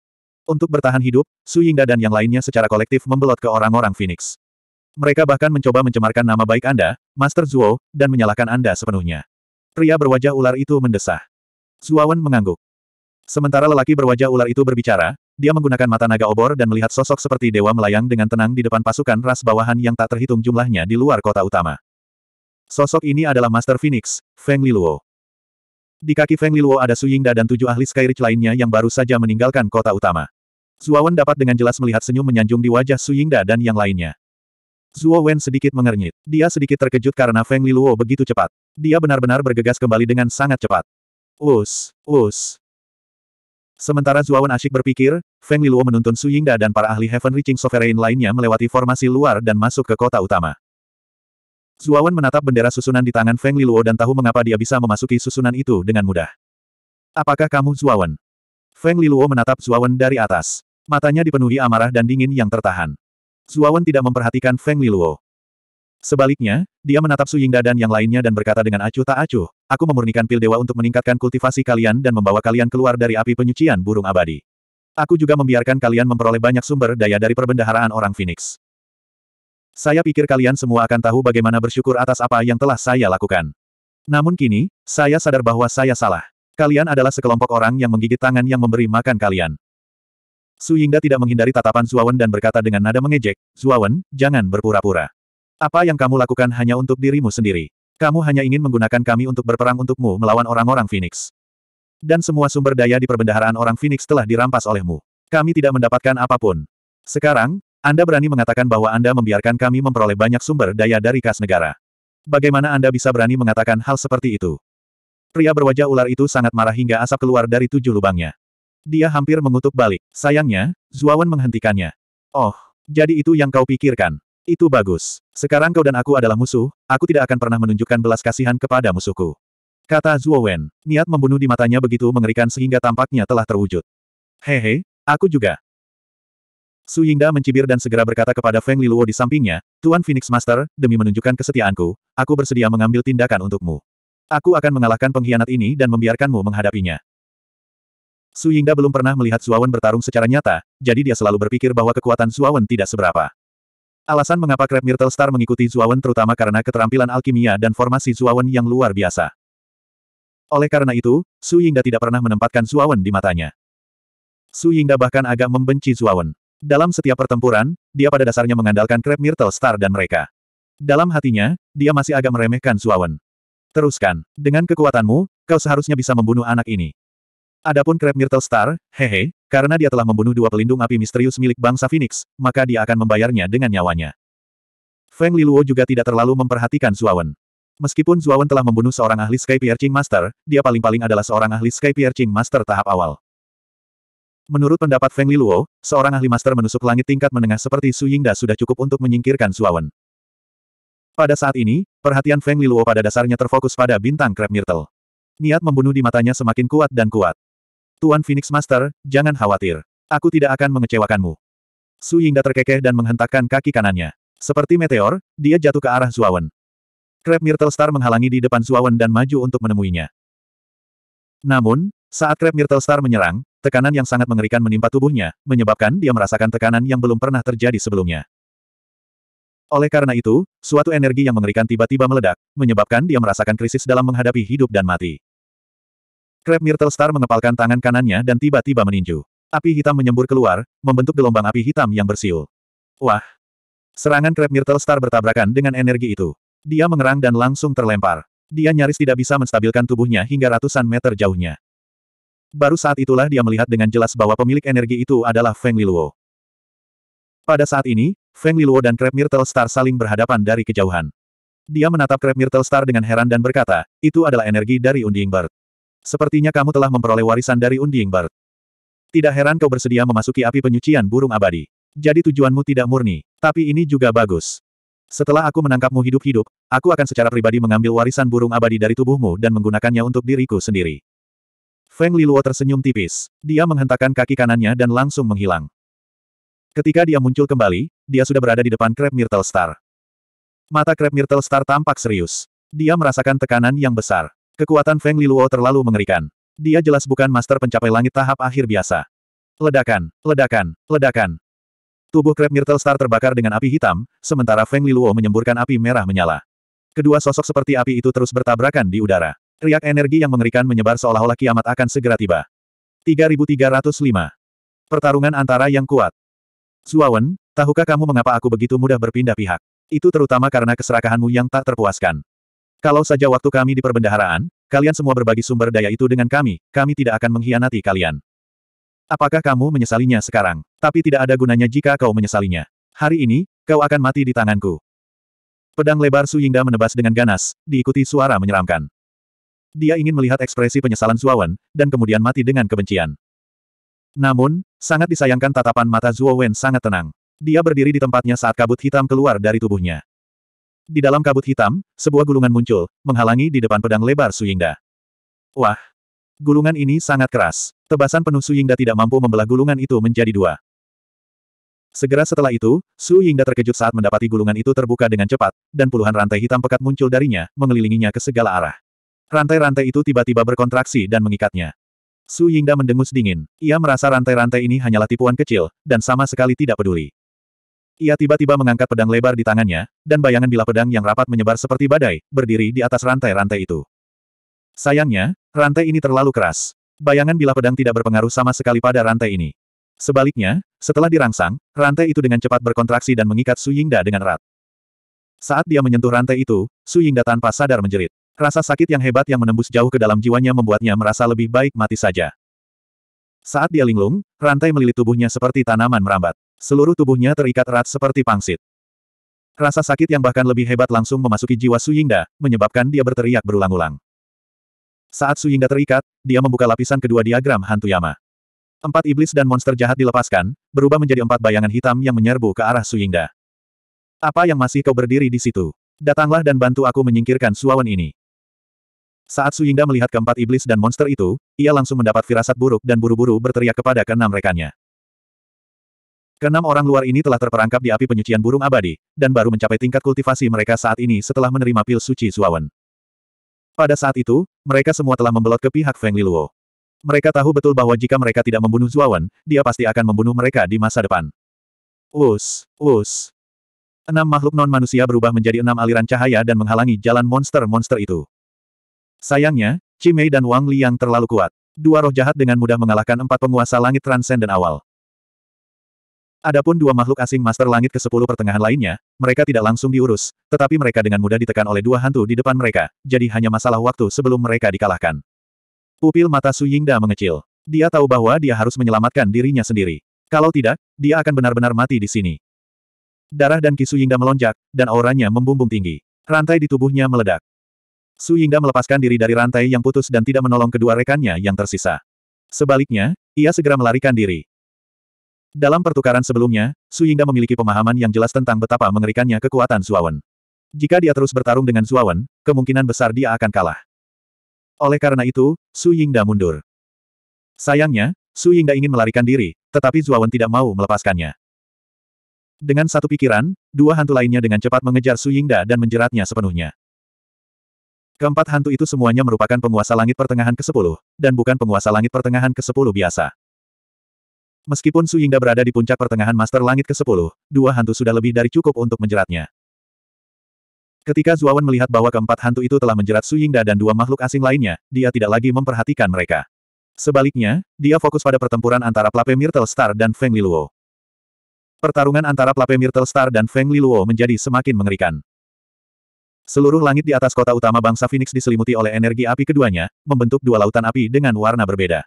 Untuk bertahan hidup, Su Yingda dan yang lainnya secara kolektif membelot ke orang-orang Phoenix. Mereka bahkan mencoba mencemarkan nama baik Anda, Master Zuo, dan menyalahkan Anda sepenuhnya. Pria berwajah ular itu mendesah. Zuawan mengangguk. Sementara lelaki berwajah ular itu berbicara, dia menggunakan mata naga obor dan melihat sosok seperti dewa melayang dengan tenang di depan pasukan ras bawahan yang tak terhitung jumlahnya di luar kota utama. Sosok ini adalah Master Phoenix, Feng Liluo. Di kaki Feng Liluo ada Suyingda dan tujuh ahli Skyridge lainnya yang baru saja meninggalkan kota utama. Zuowen dapat dengan jelas melihat senyum menyanjung di wajah Suyingda dan yang lainnya. Zuowen sedikit mengernyit. Dia sedikit terkejut karena Feng Liluo begitu cepat. Dia benar-benar bergegas kembali dengan sangat cepat. Us, us, Sementara Zuawan asyik berpikir, Feng Liluo menuntun Su Yingda dan para ahli Heaven Reaching Sovereign lainnya melewati formasi luar dan masuk ke kota utama. Zuawan menatap bendera susunan di tangan Feng Liluo dan tahu mengapa dia bisa memasuki susunan itu dengan mudah. Apakah kamu Zuawan? Feng Liluo menatap Zuawan dari atas. Matanya dipenuhi amarah dan dingin yang tertahan. Zuawan tidak memperhatikan Feng Liluo. Sebaliknya, dia menatap Su Yingda dan yang lainnya dan berkata dengan acuh tak acuh, aku memurnikan pil dewa untuk meningkatkan kultivasi kalian dan membawa kalian keluar dari api penyucian burung abadi. Aku juga membiarkan kalian memperoleh banyak sumber daya dari perbendaharaan orang Phoenix. Saya pikir kalian semua akan tahu bagaimana bersyukur atas apa yang telah saya lakukan. Namun kini, saya sadar bahwa saya salah. Kalian adalah sekelompok orang yang menggigit tangan yang memberi makan kalian. Su Yingda tidak menghindari tatapan Zuawan dan berkata dengan nada mengejek, Zuawan, jangan berpura-pura. Apa yang kamu lakukan hanya untuk dirimu sendiri. Kamu hanya ingin menggunakan kami untuk berperang untukmu melawan orang-orang Phoenix. Dan semua sumber daya di perbendaharaan orang Phoenix telah dirampas olehmu. Kami tidak mendapatkan apapun. Sekarang, Anda berani mengatakan bahwa Anda membiarkan kami memperoleh banyak sumber daya dari kas negara. Bagaimana Anda bisa berani mengatakan hal seperti itu? Pria berwajah ular itu sangat marah hingga asap keluar dari tujuh lubangnya. Dia hampir mengutuk balik. Sayangnya, Zuawan menghentikannya. Oh, jadi itu yang kau pikirkan. Itu bagus. Sekarang kau dan aku adalah musuh, aku tidak akan pernah menunjukkan belas kasihan kepada musuhku. Kata Zuo Wen. Niat membunuh di matanya begitu mengerikan sehingga tampaknya telah terwujud. Hehe, aku juga. Su Yingda mencibir dan segera berkata kepada Feng Liluo di sampingnya, Tuan Phoenix Master, demi menunjukkan kesetiaanku, aku bersedia mengambil tindakan untukmu. Aku akan mengalahkan pengkhianat ini dan membiarkanmu menghadapinya. Su Yingda belum pernah melihat Wen bertarung secara nyata, jadi dia selalu berpikir bahwa kekuatan Wen tidak seberapa. Alasan mengapa Crab Myrtle Star mengikuti Zuawan terutama karena keterampilan alkimia dan formasi Zuawan yang luar biasa. Oleh karena itu, Su Yingda tidak pernah menempatkan Zuawan di matanya. Su Yingda bahkan agak membenci Zuawan. Dalam setiap pertempuran, dia pada dasarnya mengandalkan Crab Myrtle Star dan mereka. Dalam hatinya, dia masih agak meremehkan Zuawan. Teruskan. Dengan kekuatanmu, kau seharusnya bisa membunuh anak ini. Adapun Crab Myrtle Star, hehe, karena dia telah membunuh dua pelindung api misterius milik bangsa Phoenix, maka dia akan membayarnya dengan nyawanya. Feng Liluo juga tidak terlalu memperhatikan Zuawan. Meskipun Zuawan telah membunuh seorang ahli Sky Piercing Master, dia paling-paling adalah seorang ahli Sky Piercing Master tahap awal. Menurut pendapat Feng Liluo, seorang ahli master menusuk langit tingkat menengah seperti Su Yingda sudah cukup untuk menyingkirkan Zuawan. Pada saat ini, perhatian Feng Liluo pada dasarnya terfokus pada bintang Crab Myrtle. Niat membunuh di matanya semakin kuat dan kuat. Tuan Phoenix Master, jangan khawatir. Aku tidak akan mengecewakanmu. Su Yingda terkekeh dan menghentakkan kaki kanannya. Seperti meteor, dia jatuh ke arah Zuawan. Crab Myrtle Star menghalangi di depan Zuawan dan maju untuk menemuinya. Namun, saat Crab Myrtle Star menyerang, tekanan yang sangat mengerikan menimpa tubuhnya, menyebabkan dia merasakan tekanan yang belum pernah terjadi sebelumnya. Oleh karena itu, suatu energi yang mengerikan tiba-tiba meledak, menyebabkan dia merasakan krisis dalam menghadapi hidup dan mati. Crab Myrtle Star mengepalkan tangan kanannya dan tiba-tiba meninju. Api hitam menyembur keluar, membentuk gelombang api hitam yang bersiul. Wah! Serangan Crab Myrtle Star bertabrakan dengan energi itu. Dia mengerang dan langsung terlempar. Dia nyaris tidak bisa menstabilkan tubuhnya hingga ratusan meter jauhnya. Baru saat itulah dia melihat dengan jelas bahwa pemilik energi itu adalah Feng Liluo. Pada saat ini, Feng Liluo dan Crab Myrtle Star saling berhadapan dari kejauhan. Dia menatap Crab Myrtle Star dengan heran dan berkata, itu adalah energi dari Undying Bird. Sepertinya kamu telah memperoleh warisan dari Unding Bird. Tidak heran kau bersedia memasuki api penyucian burung abadi. Jadi tujuanmu tidak murni, tapi ini juga bagus. Setelah aku menangkapmu hidup-hidup, aku akan secara pribadi mengambil warisan burung abadi dari tubuhmu dan menggunakannya untuk diriku sendiri. Feng Liluo tersenyum tipis. Dia menghentakkan kaki kanannya dan langsung menghilang. Ketika dia muncul kembali, dia sudah berada di depan Crab Myrtle Star. Mata Crab Myrtle Star tampak serius. Dia merasakan tekanan yang besar. Kekuatan Feng Liluo terlalu mengerikan. Dia jelas bukan master pencapai langit tahap akhir biasa. Ledakan, ledakan, ledakan. Tubuh Crab Myrtle Star terbakar dengan api hitam, sementara Feng Liluo menyemburkan api merah menyala. Kedua sosok seperti api itu terus bertabrakan di udara. Riak energi yang mengerikan menyebar seolah-olah kiamat akan segera tiba. 3305. Pertarungan antara yang kuat. Zuawan, tahukah kamu mengapa aku begitu mudah berpindah pihak? Itu terutama karena keserakahanmu yang tak terpuaskan. Kalau saja waktu kami di perbendaharaan, kalian semua berbagi sumber daya itu dengan kami, kami tidak akan mengkhianati kalian. Apakah kamu menyesalinya sekarang? Tapi tidak ada gunanya jika kau menyesalinya. Hari ini, kau akan mati di tanganku. Pedang lebar Su Yingda menebas dengan ganas, diikuti suara menyeramkan. Dia ingin melihat ekspresi penyesalan Zuowen, dan kemudian mati dengan kebencian. Namun, sangat disayangkan tatapan mata Zuowen sangat tenang. Dia berdiri di tempatnya saat kabut hitam keluar dari tubuhnya. Di dalam kabut hitam, sebuah gulungan muncul, menghalangi di depan pedang lebar Suyingda. Wah! Gulungan ini sangat keras. Tebasan penuh Suyingda tidak mampu membelah gulungan itu menjadi dua. Segera setelah itu, Su Yingda terkejut saat mendapati gulungan itu terbuka dengan cepat, dan puluhan rantai hitam pekat muncul darinya, mengelilinginya ke segala arah. Rantai-rantai itu tiba-tiba berkontraksi dan mengikatnya. Su Yingda mendengus dingin. Ia merasa rantai-rantai ini hanyalah tipuan kecil, dan sama sekali tidak peduli. Ia tiba-tiba mengangkat pedang lebar di tangannya, dan bayangan bila pedang yang rapat menyebar seperti badai, berdiri di atas rantai-rantai itu. Sayangnya, rantai ini terlalu keras. Bayangan bila pedang tidak berpengaruh sama sekali pada rantai ini. Sebaliknya, setelah dirangsang, rantai itu dengan cepat berkontraksi dan mengikat Su Yingda dengan erat. Saat dia menyentuh rantai itu, Su Yingda tanpa sadar menjerit. Rasa sakit yang hebat yang menembus jauh ke dalam jiwanya membuatnya merasa lebih baik mati saja. Saat dia linglung, rantai melilit tubuhnya seperti tanaman merambat. Seluruh tubuhnya terikat erat seperti pangsit. Rasa sakit yang bahkan lebih hebat langsung memasuki jiwa Suyingda, menyebabkan dia berteriak berulang-ulang. Saat Suyingda terikat, dia membuka lapisan kedua diagram hantu Yama. Empat iblis dan monster jahat dilepaskan, berubah menjadi empat bayangan hitam yang menyerbu ke arah Suyingda. Apa yang masih kau berdiri di situ? Datanglah dan bantu aku menyingkirkan suawan ini. Saat Suyingda melihat keempat iblis dan monster itu, ia langsung mendapat firasat buruk dan buru-buru berteriak kepada keenam rekannya. Keenam orang luar ini telah terperangkap di api penyucian burung abadi, dan baru mencapai tingkat kultivasi mereka saat ini setelah menerima pil suci Zuawan. Pada saat itu, mereka semua telah membelot ke pihak Feng Liluo. Mereka tahu betul bahwa jika mereka tidak membunuh Zuawan, dia pasti akan membunuh mereka di masa depan. Us, us. Enam makhluk non-manusia berubah menjadi enam aliran cahaya dan menghalangi jalan monster-monster itu. Sayangnya, Cimei dan Wang Liang terlalu kuat. Dua roh jahat dengan mudah mengalahkan empat penguasa langit transenden awal. Adapun dua makhluk asing Master Langit ke-10 pertengahan lainnya, mereka tidak langsung diurus, tetapi mereka dengan mudah ditekan oleh dua hantu di depan mereka, jadi hanya masalah waktu sebelum mereka dikalahkan. Pupil mata Su Yingda mengecil. Dia tahu bahwa dia harus menyelamatkan dirinya sendiri. Kalau tidak, dia akan benar-benar mati di sini. Darah dan Ki Su Yingda melonjak, dan auranya membumbung tinggi. Rantai di tubuhnya meledak. Su Yingda melepaskan diri dari rantai yang putus dan tidak menolong kedua rekannya yang tersisa. Sebaliknya, ia segera melarikan diri. Dalam pertukaran sebelumnya, Su Yingda memiliki pemahaman yang jelas tentang betapa mengerikannya kekuatan Suawan. Jika dia terus bertarung dengan Suawan, kemungkinan besar dia akan kalah. Oleh karena itu, Su Yingda mundur. Sayangnya, Su Yingda ingin melarikan diri, tetapi Suawan tidak mau melepaskannya. Dengan satu pikiran, dua hantu lainnya dengan cepat mengejar Su Yingda dan menjeratnya sepenuhnya. Keempat hantu itu semuanya merupakan penguasa langit pertengahan ke-10, dan bukan penguasa langit pertengahan ke-10 biasa. Meskipun Su Yingda berada di puncak pertengahan Master Langit ke-10, dua hantu sudah lebih dari cukup untuk menjeratnya. Ketika Zuawan melihat bahwa keempat hantu itu telah menjerat Su Yingda dan dua makhluk asing lainnya, dia tidak lagi memperhatikan mereka. Sebaliknya, dia fokus pada pertempuran antara Plape Myrtle Star dan Feng Liluo. Pertarungan antara Plape Myrtle Star dan Feng Liluo menjadi semakin mengerikan. Seluruh langit di atas kota utama bangsa Phoenix diselimuti oleh energi api keduanya, membentuk dua lautan api dengan warna berbeda.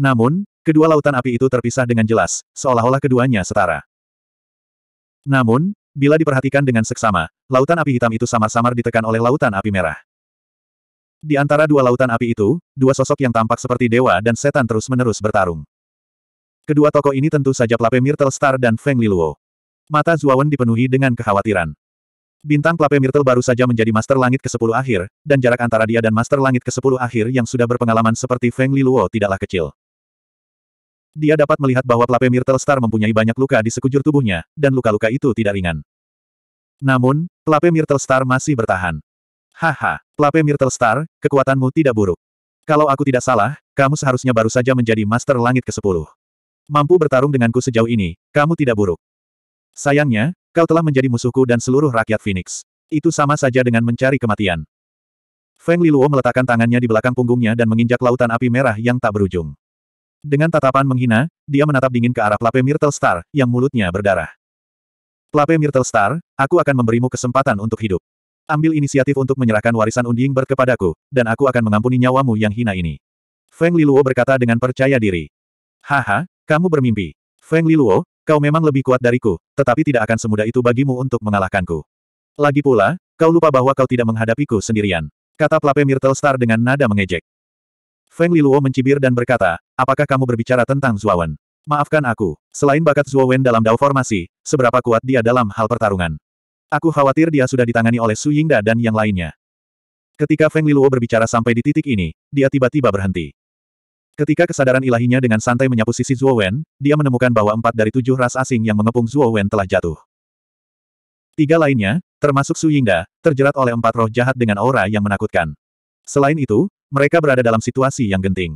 Namun, Kedua lautan api itu terpisah dengan jelas, seolah-olah keduanya setara. Namun, bila diperhatikan dengan seksama, lautan api hitam itu samar-samar ditekan oleh lautan api merah. Di antara dua lautan api itu, dua sosok yang tampak seperti dewa dan setan terus-menerus bertarung. Kedua tokoh ini tentu saja Plape Myrtle Star dan Feng Liluo. Mata Zuawan dipenuhi dengan kekhawatiran. Bintang Plape Myrtle baru saja menjadi Master Langit ke-10 akhir, dan jarak antara dia dan Master Langit ke-10 akhir yang sudah berpengalaman seperti Feng Liluo tidaklah kecil. Dia dapat melihat bahwa Plape Myrtle Star mempunyai banyak luka di sekujur tubuhnya, dan luka-luka itu tidak ringan. Namun, Plape Myrtle Star masih bertahan. Haha, Plape Myrtle Star, kekuatanmu tidak buruk. Kalau aku tidak salah, kamu seharusnya baru saja menjadi Master Langit ke-10. Mampu bertarung denganku sejauh ini, kamu tidak buruk. Sayangnya, kau telah menjadi musuhku dan seluruh rakyat Phoenix. Itu sama saja dengan mencari kematian. Feng Liluo meletakkan tangannya di belakang punggungnya dan menginjak lautan api merah yang tak berujung. Dengan tatapan menghina, dia menatap dingin ke arah Plape Myrtle Star, yang mulutnya berdarah. Plape Myrtle Star, aku akan memberimu kesempatan untuk hidup. Ambil inisiatif untuk menyerahkan warisan unding berkepadaku, dan aku akan mengampuni nyawamu yang hina ini. Feng Liluo berkata dengan percaya diri. Haha, kamu bermimpi. Feng Liluo, kau memang lebih kuat dariku, tetapi tidak akan semudah itu bagimu untuk mengalahkanku. Lagi pula, kau lupa bahwa kau tidak menghadapiku sendirian. Kata Plape Myrtle Star dengan nada mengejek. Feng Liluo mencibir dan berkata, Apakah kamu berbicara tentang Zuawan? Maafkan aku, selain bakat Zuowen dalam dao formasi, seberapa kuat dia dalam hal pertarungan. Aku khawatir dia sudah ditangani oleh Su Yingda dan yang lainnya. Ketika Feng Liluo berbicara sampai di titik ini, dia tiba-tiba berhenti. Ketika kesadaran ilahinya dengan santai menyapu sisi Zuowen, dia menemukan bahwa empat dari tujuh ras asing yang mengepung Zuowen telah jatuh. Tiga lainnya, termasuk Su Yingda, terjerat oleh empat roh jahat dengan aura yang menakutkan. Selain itu, mereka berada dalam situasi yang genting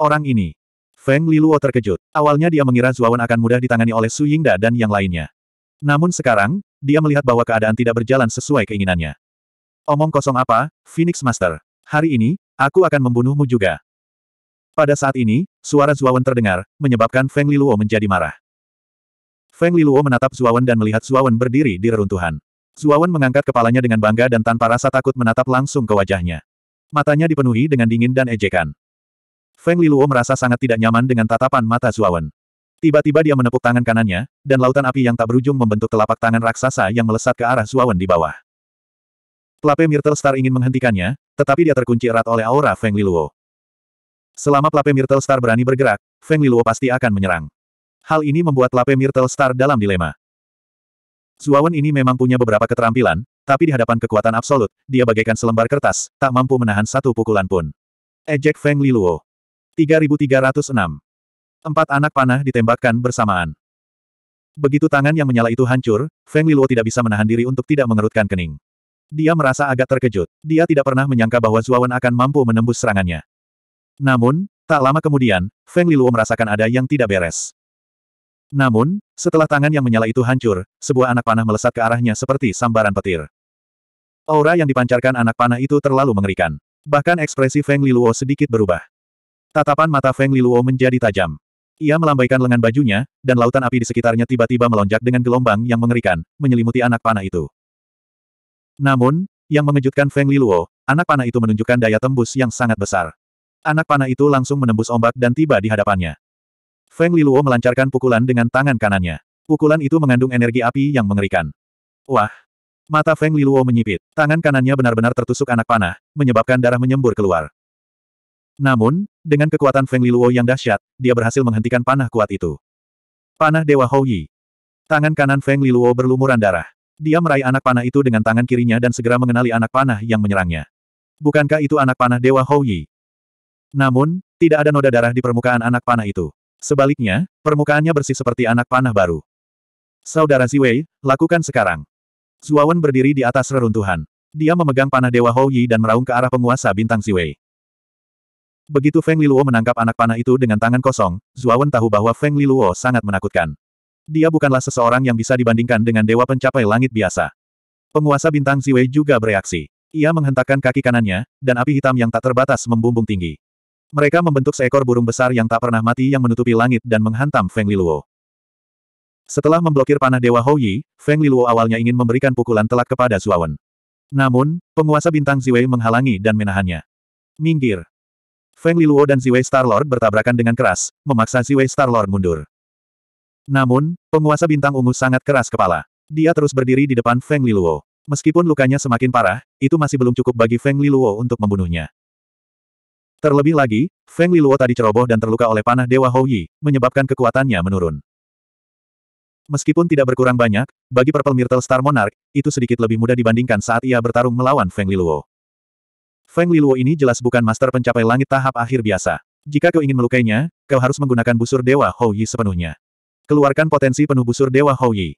orang ini. Feng Liluo terkejut. Awalnya dia mengira Zuawan akan mudah ditangani oleh Su Yingda dan yang lainnya. Namun sekarang, dia melihat bahwa keadaan tidak berjalan sesuai keinginannya. Omong kosong apa, Phoenix Master. Hari ini, aku akan membunuhmu juga. Pada saat ini, suara Zuawan terdengar, menyebabkan Feng Liluo menjadi marah. Feng Liluo menatap Zuawan dan melihat Zuawan berdiri di reruntuhan. Zuawan mengangkat kepalanya dengan bangga dan tanpa rasa takut menatap langsung ke wajahnya. Matanya dipenuhi dengan dingin dan ejekan. Feng Liluo merasa sangat tidak nyaman dengan tatapan mata Zuawan. Tiba-tiba dia menepuk tangan kanannya, dan lautan api yang tak berujung membentuk telapak tangan raksasa yang melesat ke arah Zuawan di bawah. Plape Myrtle Star ingin menghentikannya, tetapi dia terkunci erat oleh aura Feng Liluo. Selama Plape Myrtle Star berani bergerak, Feng Liluo pasti akan menyerang. Hal ini membuat Plape Myrtle Star dalam dilema. Zuawan ini memang punya beberapa keterampilan, tapi di hadapan kekuatan absolut, dia bagaikan selembar kertas, tak mampu menahan satu pukulan pun. Ejek Feng Liluo. 3306. Empat anak panah ditembakkan bersamaan. Begitu tangan yang menyala itu hancur, Feng Liluo tidak bisa menahan diri untuk tidak mengerutkan kening. Dia merasa agak terkejut. Dia tidak pernah menyangka bahwa Zuawan akan mampu menembus serangannya. Namun, tak lama kemudian, Feng Liluo merasakan ada yang tidak beres. Namun, setelah tangan yang menyala itu hancur, sebuah anak panah melesat ke arahnya seperti sambaran petir. Aura yang dipancarkan anak panah itu terlalu mengerikan. Bahkan ekspresi Feng Liluo sedikit berubah. Tatapan mata Feng Liluo menjadi tajam. Ia melambaikan lengan bajunya, dan lautan api di sekitarnya tiba-tiba melonjak dengan gelombang yang mengerikan, menyelimuti anak panah itu. Namun, yang mengejutkan Feng Liluo, anak panah itu menunjukkan daya tembus yang sangat besar. Anak panah itu langsung menembus ombak dan tiba di hadapannya. Feng Liluo melancarkan pukulan dengan tangan kanannya. Pukulan itu mengandung energi api yang mengerikan. Wah! Mata Feng Liluo menyipit. Tangan kanannya benar-benar tertusuk anak panah, menyebabkan darah menyembur keluar. Namun, dengan kekuatan Feng Liluo yang dahsyat, dia berhasil menghentikan panah kuat itu. Panah Dewa Hou Yi. Tangan kanan Feng Liluo berlumuran darah. Dia meraih anak panah itu dengan tangan kirinya dan segera mengenali anak panah yang menyerangnya. Bukankah itu anak panah Dewa Hou Yi? Namun, tidak ada noda darah di permukaan anak panah itu. Sebaliknya, permukaannya bersih seperti anak panah baru. Saudara Ziwei, lakukan sekarang. Zuawan berdiri di atas reruntuhan. Dia memegang panah Dewa Hou Yi dan meraung ke arah penguasa bintang Ziwei. Begitu Feng Liluo menangkap anak panah itu dengan tangan kosong, Zuawan tahu bahwa Feng Liluo sangat menakutkan. Dia bukanlah seseorang yang bisa dibandingkan dengan dewa pencapai langit biasa. Penguasa bintang Ziwei juga bereaksi. Ia menghentakkan kaki kanannya, dan api hitam yang tak terbatas membumbung tinggi. Mereka membentuk seekor burung besar yang tak pernah mati yang menutupi langit dan menghantam Feng Liluo. Setelah memblokir panah Dewa Hou Yi, Feng Liluo awalnya ingin memberikan pukulan telak kepada Zuawan. Namun, penguasa bintang Ziwei menghalangi dan menahannya. Minggir. Feng Liluo dan Ziwei Starlord bertabrakan dengan keras, memaksa Ziwei Starlord mundur. Namun, penguasa bintang ungu sangat keras kepala. Dia terus berdiri di depan Feng Liluo. Meskipun lukanya semakin parah, itu masih belum cukup bagi Feng Liluo untuk membunuhnya. Terlebih lagi, Feng Liluo tadi ceroboh dan terluka oleh panah Dewa Hou Yi, menyebabkan kekuatannya menurun. Meskipun tidak berkurang banyak, bagi Purple Myrtle Star Monarch, itu sedikit lebih mudah dibandingkan saat ia bertarung melawan Feng Liluo. Feng Liluo ini jelas bukan master pencapai langit tahap akhir biasa. Jika kau ingin melukainya, kau harus menggunakan busur Dewa Hou Yi sepenuhnya. Keluarkan potensi penuh busur Dewa Hou Yi.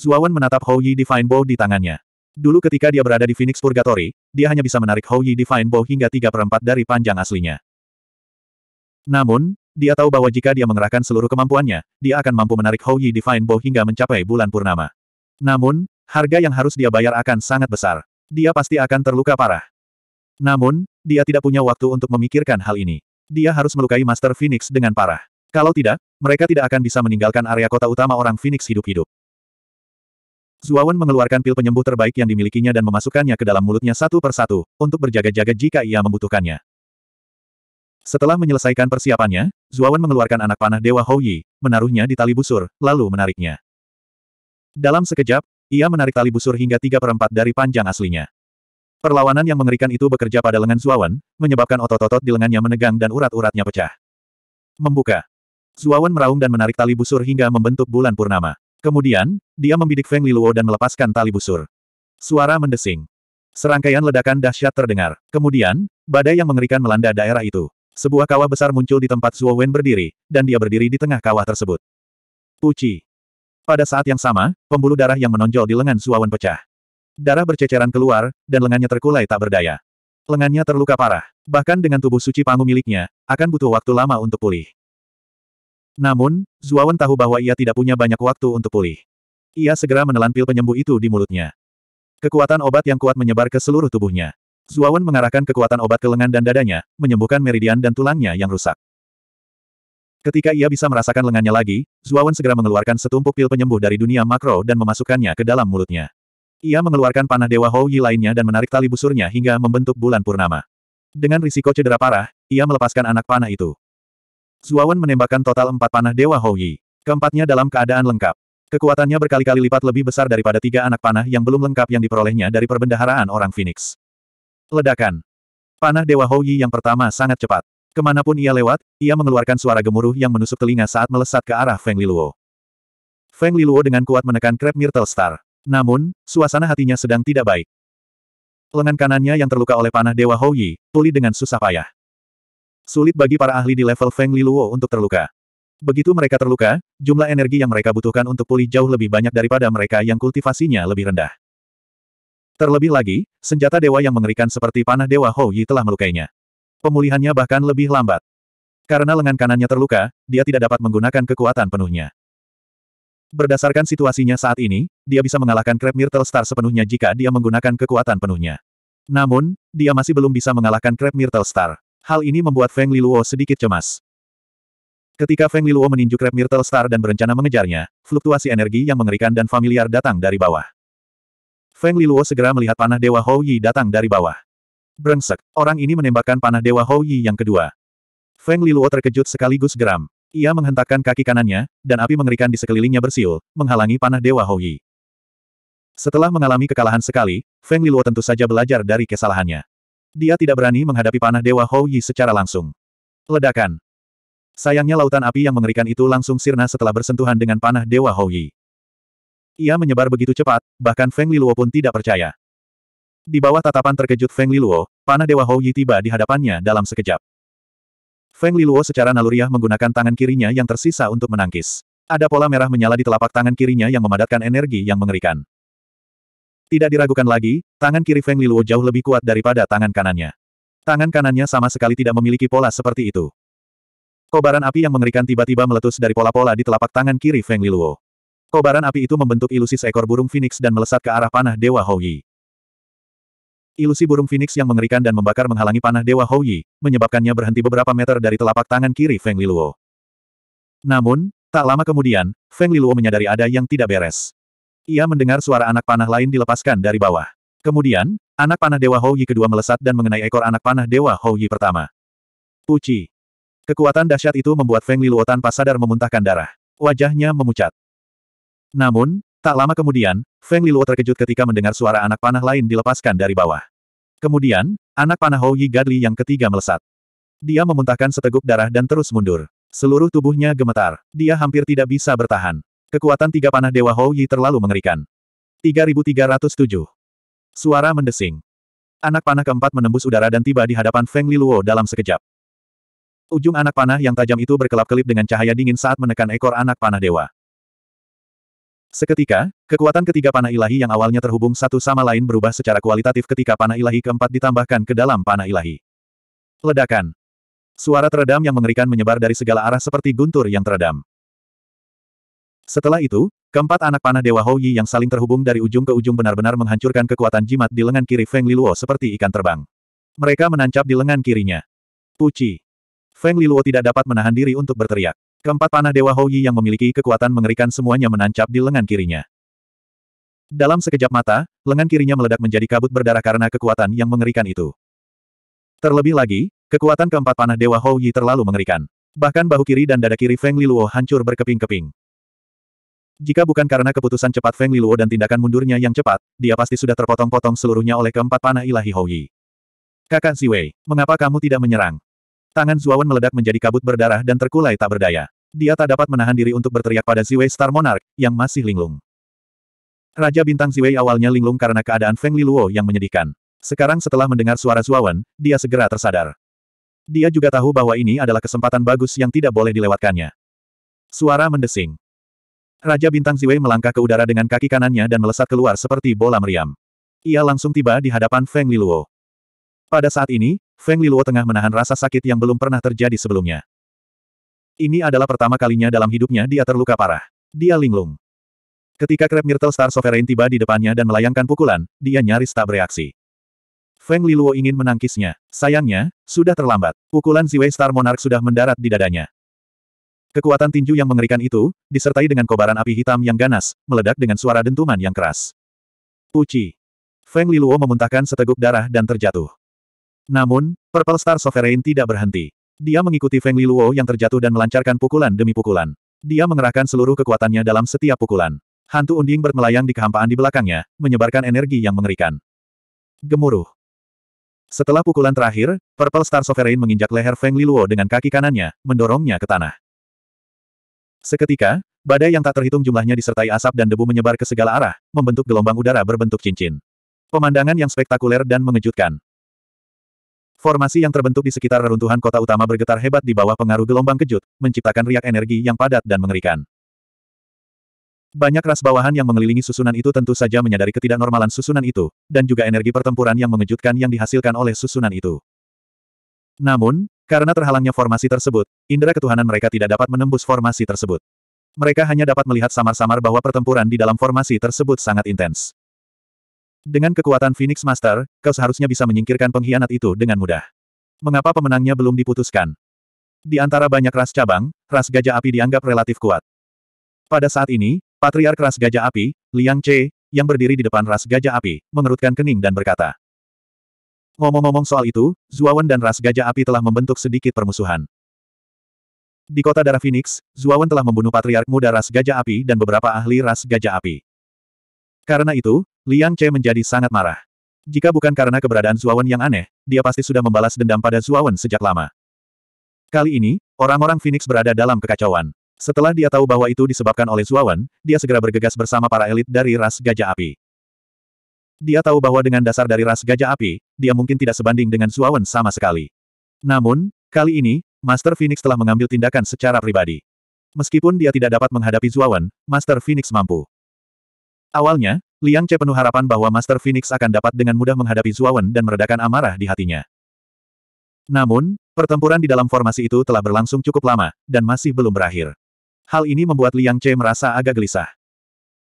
Zuawan menatap Hou Yi Divine Bow di tangannya. Dulu ketika dia berada di Phoenix Purgatory, dia hanya bisa menarik Hou Yi Divine Bow hingga 3 per 4 dari panjang aslinya. Namun, dia tahu bahwa jika dia mengerahkan seluruh kemampuannya, dia akan mampu menarik Hou Yi Divine Bow hingga mencapai bulan purnama. Namun, harga yang harus dia bayar akan sangat besar. Dia pasti akan terluka parah. Namun, dia tidak punya waktu untuk memikirkan hal ini. Dia harus melukai Master Phoenix dengan parah. Kalau tidak, mereka tidak akan bisa meninggalkan area kota utama orang Phoenix hidup-hidup. Zuawan mengeluarkan pil penyembuh terbaik yang dimilikinya dan memasukkannya ke dalam mulutnya satu persatu, untuk berjaga-jaga jika ia membutuhkannya. Setelah menyelesaikan persiapannya, Zuawan mengeluarkan anak panah Dewa Houyi, menaruhnya di tali busur, lalu menariknya. Dalam sekejap, ia menarik tali busur hingga tiga perempat dari panjang aslinya. Perlawanan yang mengerikan itu bekerja pada lengan Zuawan, menyebabkan otot-otot di lengannya menegang dan urat-uratnya pecah. Membuka. Zuawan meraung dan menarik tali busur hingga membentuk bulan purnama. Kemudian, dia membidik Feng Liluo dan melepaskan tali busur. Suara mendesing. Serangkaian ledakan dahsyat terdengar. Kemudian, badai yang mengerikan melanda daerah itu. Sebuah kawah besar muncul di tempat Zuo berdiri, dan dia berdiri di tengah kawah tersebut. Puci. Pada saat yang sama, pembuluh darah yang menonjol di lengan Zuo pecah. Darah berceceran keluar, dan lengannya terkulai tak berdaya. Lengannya terluka parah. Bahkan dengan tubuh suci pangu miliknya, akan butuh waktu lama untuk pulih. Namun, Zuawan tahu bahwa ia tidak punya banyak waktu untuk pulih. Ia segera menelan pil penyembuh itu di mulutnya. Kekuatan obat yang kuat menyebar ke seluruh tubuhnya. Zuawan mengarahkan kekuatan obat ke lengan dan dadanya, menyembuhkan meridian dan tulangnya yang rusak. Ketika ia bisa merasakan lengannya lagi, Zuawan segera mengeluarkan setumpuk pil penyembuh dari dunia makro dan memasukkannya ke dalam mulutnya. Ia mengeluarkan panah Dewa Hou Yi lainnya dan menarik tali busurnya hingga membentuk bulan purnama. Dengan risiko cedera parah, ia melepaskan anak panah itu. Zuawan menembakkan total empat panah Dewa Hou Yi. Keempatnya dalam keadaan lengkap. Kekuatannya berkali-kali lipat lebih besar daripada tiga anak panah yang belum lengkap yang diperolehnya dari perbendaharaan orang Phoenix. Ledakan. Panah Dewa Hou Yi yang pertama sangat cepat. Kemanapun ia lewat, ia mengeluarkan suara gemuruh yang menusuk telinga saat melesat ke arah Feng Liluo. Feng Liluo dengan kuat menekan Crab Myrtle Star. Namun, suasana hatinya sedang tidak baik. Lengan kanannya yang terluka oleh panah Dewa Houyi, pulih dengan susah payah. Sulit bagi para ahli di level Feng Li Luo untuk terluka. Begitu mereka terluka, jumlah energi yang mereka butuhkan untuk pulih jauh lebih banyak daripada mereka yang kultivasinya lebih rendah. Terlebih lagi, senjata dewa yang mengerikan seperti panah Dewa Houyi telah melukainya. Pemulihannya bahkan lebih lambat. Karena lengan kanannya terluka, dia tidak dapat menggunakan kekuatan penuhnya. Berdasarkan situasinya saat ini, dia bisa mengalahkan Crab Myrtle Star sepenuhnya jika dia menggunakan kekuatan penuhnya. Namun, dia masih belum bisa mengalahkan Crab Myrtle Star. Hal ini membuat Feng Liluo sedikit cemas. Ketika Feng Liluo meninju Crab Myrtle Star dan berencana mengejarnya, fluktuasi energi yang mengerikan dan familiar datang dari bawah. Feng Liluo segera melihat panah Dewa Hou Yi datang dari bawah. Brengsek, orang ini menembakkan panah Dewa Hou Yi yang kedua. Feng Liluo terkejut sekaligus geram. Ia menghentakkan kaki kanannya, dan api mengerikan di sekelilingnya bersiul, menghalangi panah Dewa Houyi. Setelah mengalami kekalahan sekali, Feng Liluo tentu saja belajar dari kesalahannya. Dia tidak berani menghadapi panah Dewa Houyi secara langsung. Ledakan. Sayangnya lautan api yang mengerikan itu langsung sirna setelah bersentuhan dengan panah Dewa Houyi. Ia menyebar begitu cepat, bahkan Feng Liluo pun tidak percaya. Di bawah tatapan terkejut Feng Liluo, panah Dewa Hou Yi tiba di hadapannya dalam sekejap. Feng Liluo secara naluriah menggunakan tangan kirinya yang tersisa untuk menangkis. Ada pola merah menyala di telapak tangan kirinya yang memadatkan energi yang mengerikan. Tidak diragukan lagi, tangan kiri Feng Liluo jauh lebih kuat daripada tangan kanannya. Tangan kanannya sama sekali tidak memiliki pola seperti itu. Kobaran api yang mengerikan tiba-tiba meletus dari pola-pola di telapak tangan kiri Feng Liluo. Kobaran api itu membentuk ilusi seekor burung phoenix dan melesat ke arah panah Dewa Houyi. Ilusi burung Phoenix yang mengerikan dan membakar menghalangi panah Dewa Houyi, menyebabkannya berhenti beberapa meter dari telapak tangan kiri Feng Li Luo. Namun, tak lama kemudian, Feng Li Luo menyadari ada yang tidak beres. Ia mendengar suara anak panah lain dilepaskan dari bawah. Kemudian, anak panah Dewa Houyi kedua melesat dan mengenai ekor anak panah Dewa Houyi pertama. Puci. Kekuatan dahsyat itu membuat Feng Li Luo tanpa sadar memuntahkan darah. Wajahnya memucat. Namun, Tak lama kemudian, Feng Liluo terkejut ketika mendengar suara anak panah lain dilepaskan dari bawah. Kemudian, anak panah Hou Yi Gadli yang ketiga melesat. Dia memuntahkan seteguk darah dan terus mundur. Seluruh tubuhnya gemetar. Dia hampir tidak bisa bertahan. Kekuatan tiga panah Dewa Hou Yi terlalu mengerikan. 3307. Suara mendesing. Anak panah keempat menembus udara dan tiba di hadapan Feng Liluo dalam sekejap. Ujung anak panah yang tajam itu berkelap-kelip dengan cahaya dingin saat menekan ekor anak panah dewa. Seketika, kekuatan ketiga panah ilahi yang awalnya terhubung satu sama lain berubah secara kualitatif ketika panah ilahi keempat ditambahkan ke dalam panah ilahi. Ledakan. Suara teredam yang mengerikan menyebar dari segala arah seperti guntur yang teredam. Setelah itu, keempat anak panah Dewa Hou yang saling terhubung dari ujung ke ujung benar-benar menghancurkan kekuatan jimat di lengan kiri Feng Liluo seperti ikan terbang. Mereka menancap di lengan kirinya. Puci. Feng Liluo tidak dapat menahan diri untuk berteriak. Keempat panah Dewa Hou Yi yang memiliki kekuatan mengerikan semuanya menancap di lengan kirinya. Dalam sekejap mata, lengan kirinya meledak menjadi kabut berdarah karena kekuatan yang mengerikan itu. Terlebih lagi, kekuatan keempat panah Dewa Hou Yi terlalu mengerikan. Bahkan bahu kiri dan dada kiri Feng Liluo hancur berkeping-keping. Jika bukan karena keputusan cepat Feng Liluo dan tindakan mundurnya yang cepat, dia pasti sudah terpotong-potong seluruhnya oleh keempat panah ilahi Hou Yi. Kakak Ziwei, mengapa kamu tidak menyerang? Tangan Zuawan meledak menjadi kabut berdarah dan terkulai tak berdaya. Dia tak dapat menahan diri untuk berteriak pada Ziwei Star Monarch, yang masih linglung. Raja Bintang Ziwei awalnya linglung karena keadaan Feng Liluo yang menyedihkan. Sekarang setelah mendengar suara Zuawan, dia segera tersadar. Dia juga tahu bahwa ini adalah kesempatan bagus yang tidak boleh dilewatkannya. Suara mendesing. Raja Bintang Ziwei melangkah ke udara dengan kaki kanannya dan melesat keluar seperti bola meriam. Ia langsung tiba di hadapan Feng Liluo. Pada saat ini, Feng Liluo tengah menahan rasa sakit yang belum pernah terjadi sebelumnya. Ini adalah pertama kalinya dalam hidupnya dia terluka parah. Dia linglung. Ketika Crab Myrtle Star Sovereign tiba di depannya dan melayangkan pukulan, dia nyaris tak bereaksi. Feng Liluo ingin menangkisnya. Sayangnya, sudah terlambat. Pukulan Ziwei Star Monarch sudah mendarat di dadanya. Kekuatan tinju yang mengerikan itu, disertai dengan kobaran api hitam yang ganas, meledak dengan suara dentuman yang keras. Puci. Feng Liluo memuntahkan seteguk darah dan terjatuh. Namun, Purple Star Sovereign tidak berhenti. Dia mengikuti Feng Li Luo yang terjatuh dan melancarkan pukulan demi pukulan. Dia mengerahkan seluruh kekuatannya dalam setiap pukulan. Hantu unding bermelayang di kehampaan di belakangnya, menyebarkan energi yang mengerikan. Gemuruh. Setelah pukulan terakhir, Purple Star Sovereign menginjak leher Feng Li Luo dengan kaki kanannya, mendorongnya ke tanah. Seketika, badai yang tak terhitung jumlahnya disertai asap dan debu menyebar ke segala arah, membentuk gelombang udara berbentuk cincin. Pemandangan yang spektakuler dan mengejutkan. Formasi yang terbentuk di sekitar reruntuhan kota utama bergetar hebat di bawah pengaruh gelombang kejut, menciptakan riak energi yang padat dan mengerikan. Banyak ras bawahan yang mengelilingi susunan itu tentu saja menyadari ketidaknormalan susunan itu, dan juga energi pertempuran yang mengejutkan yang dihasilkan oleh susunan itu. Namun, karena terhalangnya formasi tersebut, indera ketuhanan mereka tidak dapat menembus formasi tersebut. Mereka hanya dapat melihat samar-samar bahwa pertempuran di dalam formasi tersebut sangat intens. Dengan kekuatan Phoenix Master, kau seharusnya bisa menyingkirkan pengkhianat itu dengan mudah. Mengapa pemenangnya belum diputuskan? Di antara banyak ras cabang, ras gajah api dianggap relatif kuat. Pada saat ini, Patriark ras gajah api, Liang Che, yang berdiri di depan ras gajah api, mengerutkan kening dan berkata. Ngomong-ngomong soal itu, Zuawan dan ras gajah api telah membentuk sedikit permusuhan. Di kota darah Phoenix, Zuawan telah membunuh Patriark muda ras gajah api dan beberapa ahli ras gajah api. Karena itu, Liang Che menjadi sangat marah. Jika bukan karena keberadaan Zuawan yang aneh, dia pasti sudah membalas dendam pada Zuawan sejak lama. Kali ini, orang-orang Phoenix berada dalam kekacauan. Setelah dia tahu bahwa itu disebabkan oleh Zuawan, dia segera bergegas bersama para elit dari ras gajah api. Dia tahu bahwa dengan dasar dari ras gajah api, dia mungkin tidak sebanding dengan Zuawan sama sekali. Namun, kali ini, Master Phoenix telah mengambil tindakan secara pribadi. Meskipun dia tidak dapat menghadapi Zuawan, Master Phoenix mampu. Awalnya, Liang Che penuh harapan bahwa Master Phoenix akan dapat dengan mudah menghadapi Zuawan dan meredakan amarah di hatinya. Namun, pertempuran di dalam formasi itu telah berlangsung cukup lama, dan masih belum berakhir. Hal ini membuat Liang Che merasa agak gelisah.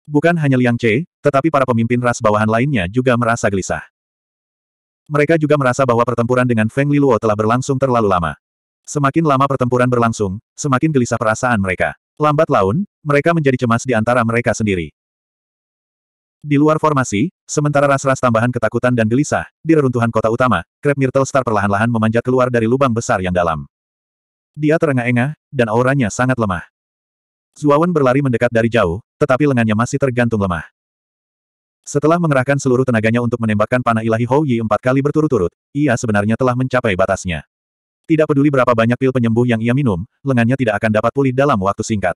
Bukan hanya Liang Che, tetapi para pemimpin ras bawahan lainnya juga merasa gelisah. Mereka juga merasa bahwa pertempuran dengan Feng Liluo telah berlangsung terlalu lama. Semakin lama pertempuran berlangsung, semakin gelisah perasaan mereka. Lambat laun, mereka menjadi cemas di antara mereka sendiri. Di luar formasi, sementara ras-ras tambahan ketakutan dan gelisah, di reruntuhan kota utama, Krep Myrtle Star perlahan-lahan memanjat keluar dari lubang besar yang dalam. Dia terengah-engah, dan auranya sangat lemah. Zuawan berlari mendekat dari jauh, tetapi lengannya masih tergantung lemah. Setelah mengerahkan seluruh tenaganya untuk menembakkan panah ilahi Hou Yi empat kali berturut-turut, ia sebenarnya telah mencapai batasnya. Tidak peduli berapa banyak pil penyembuh yang ia minum, lengannya tidak akan dapat pulih dalam waktu singkat.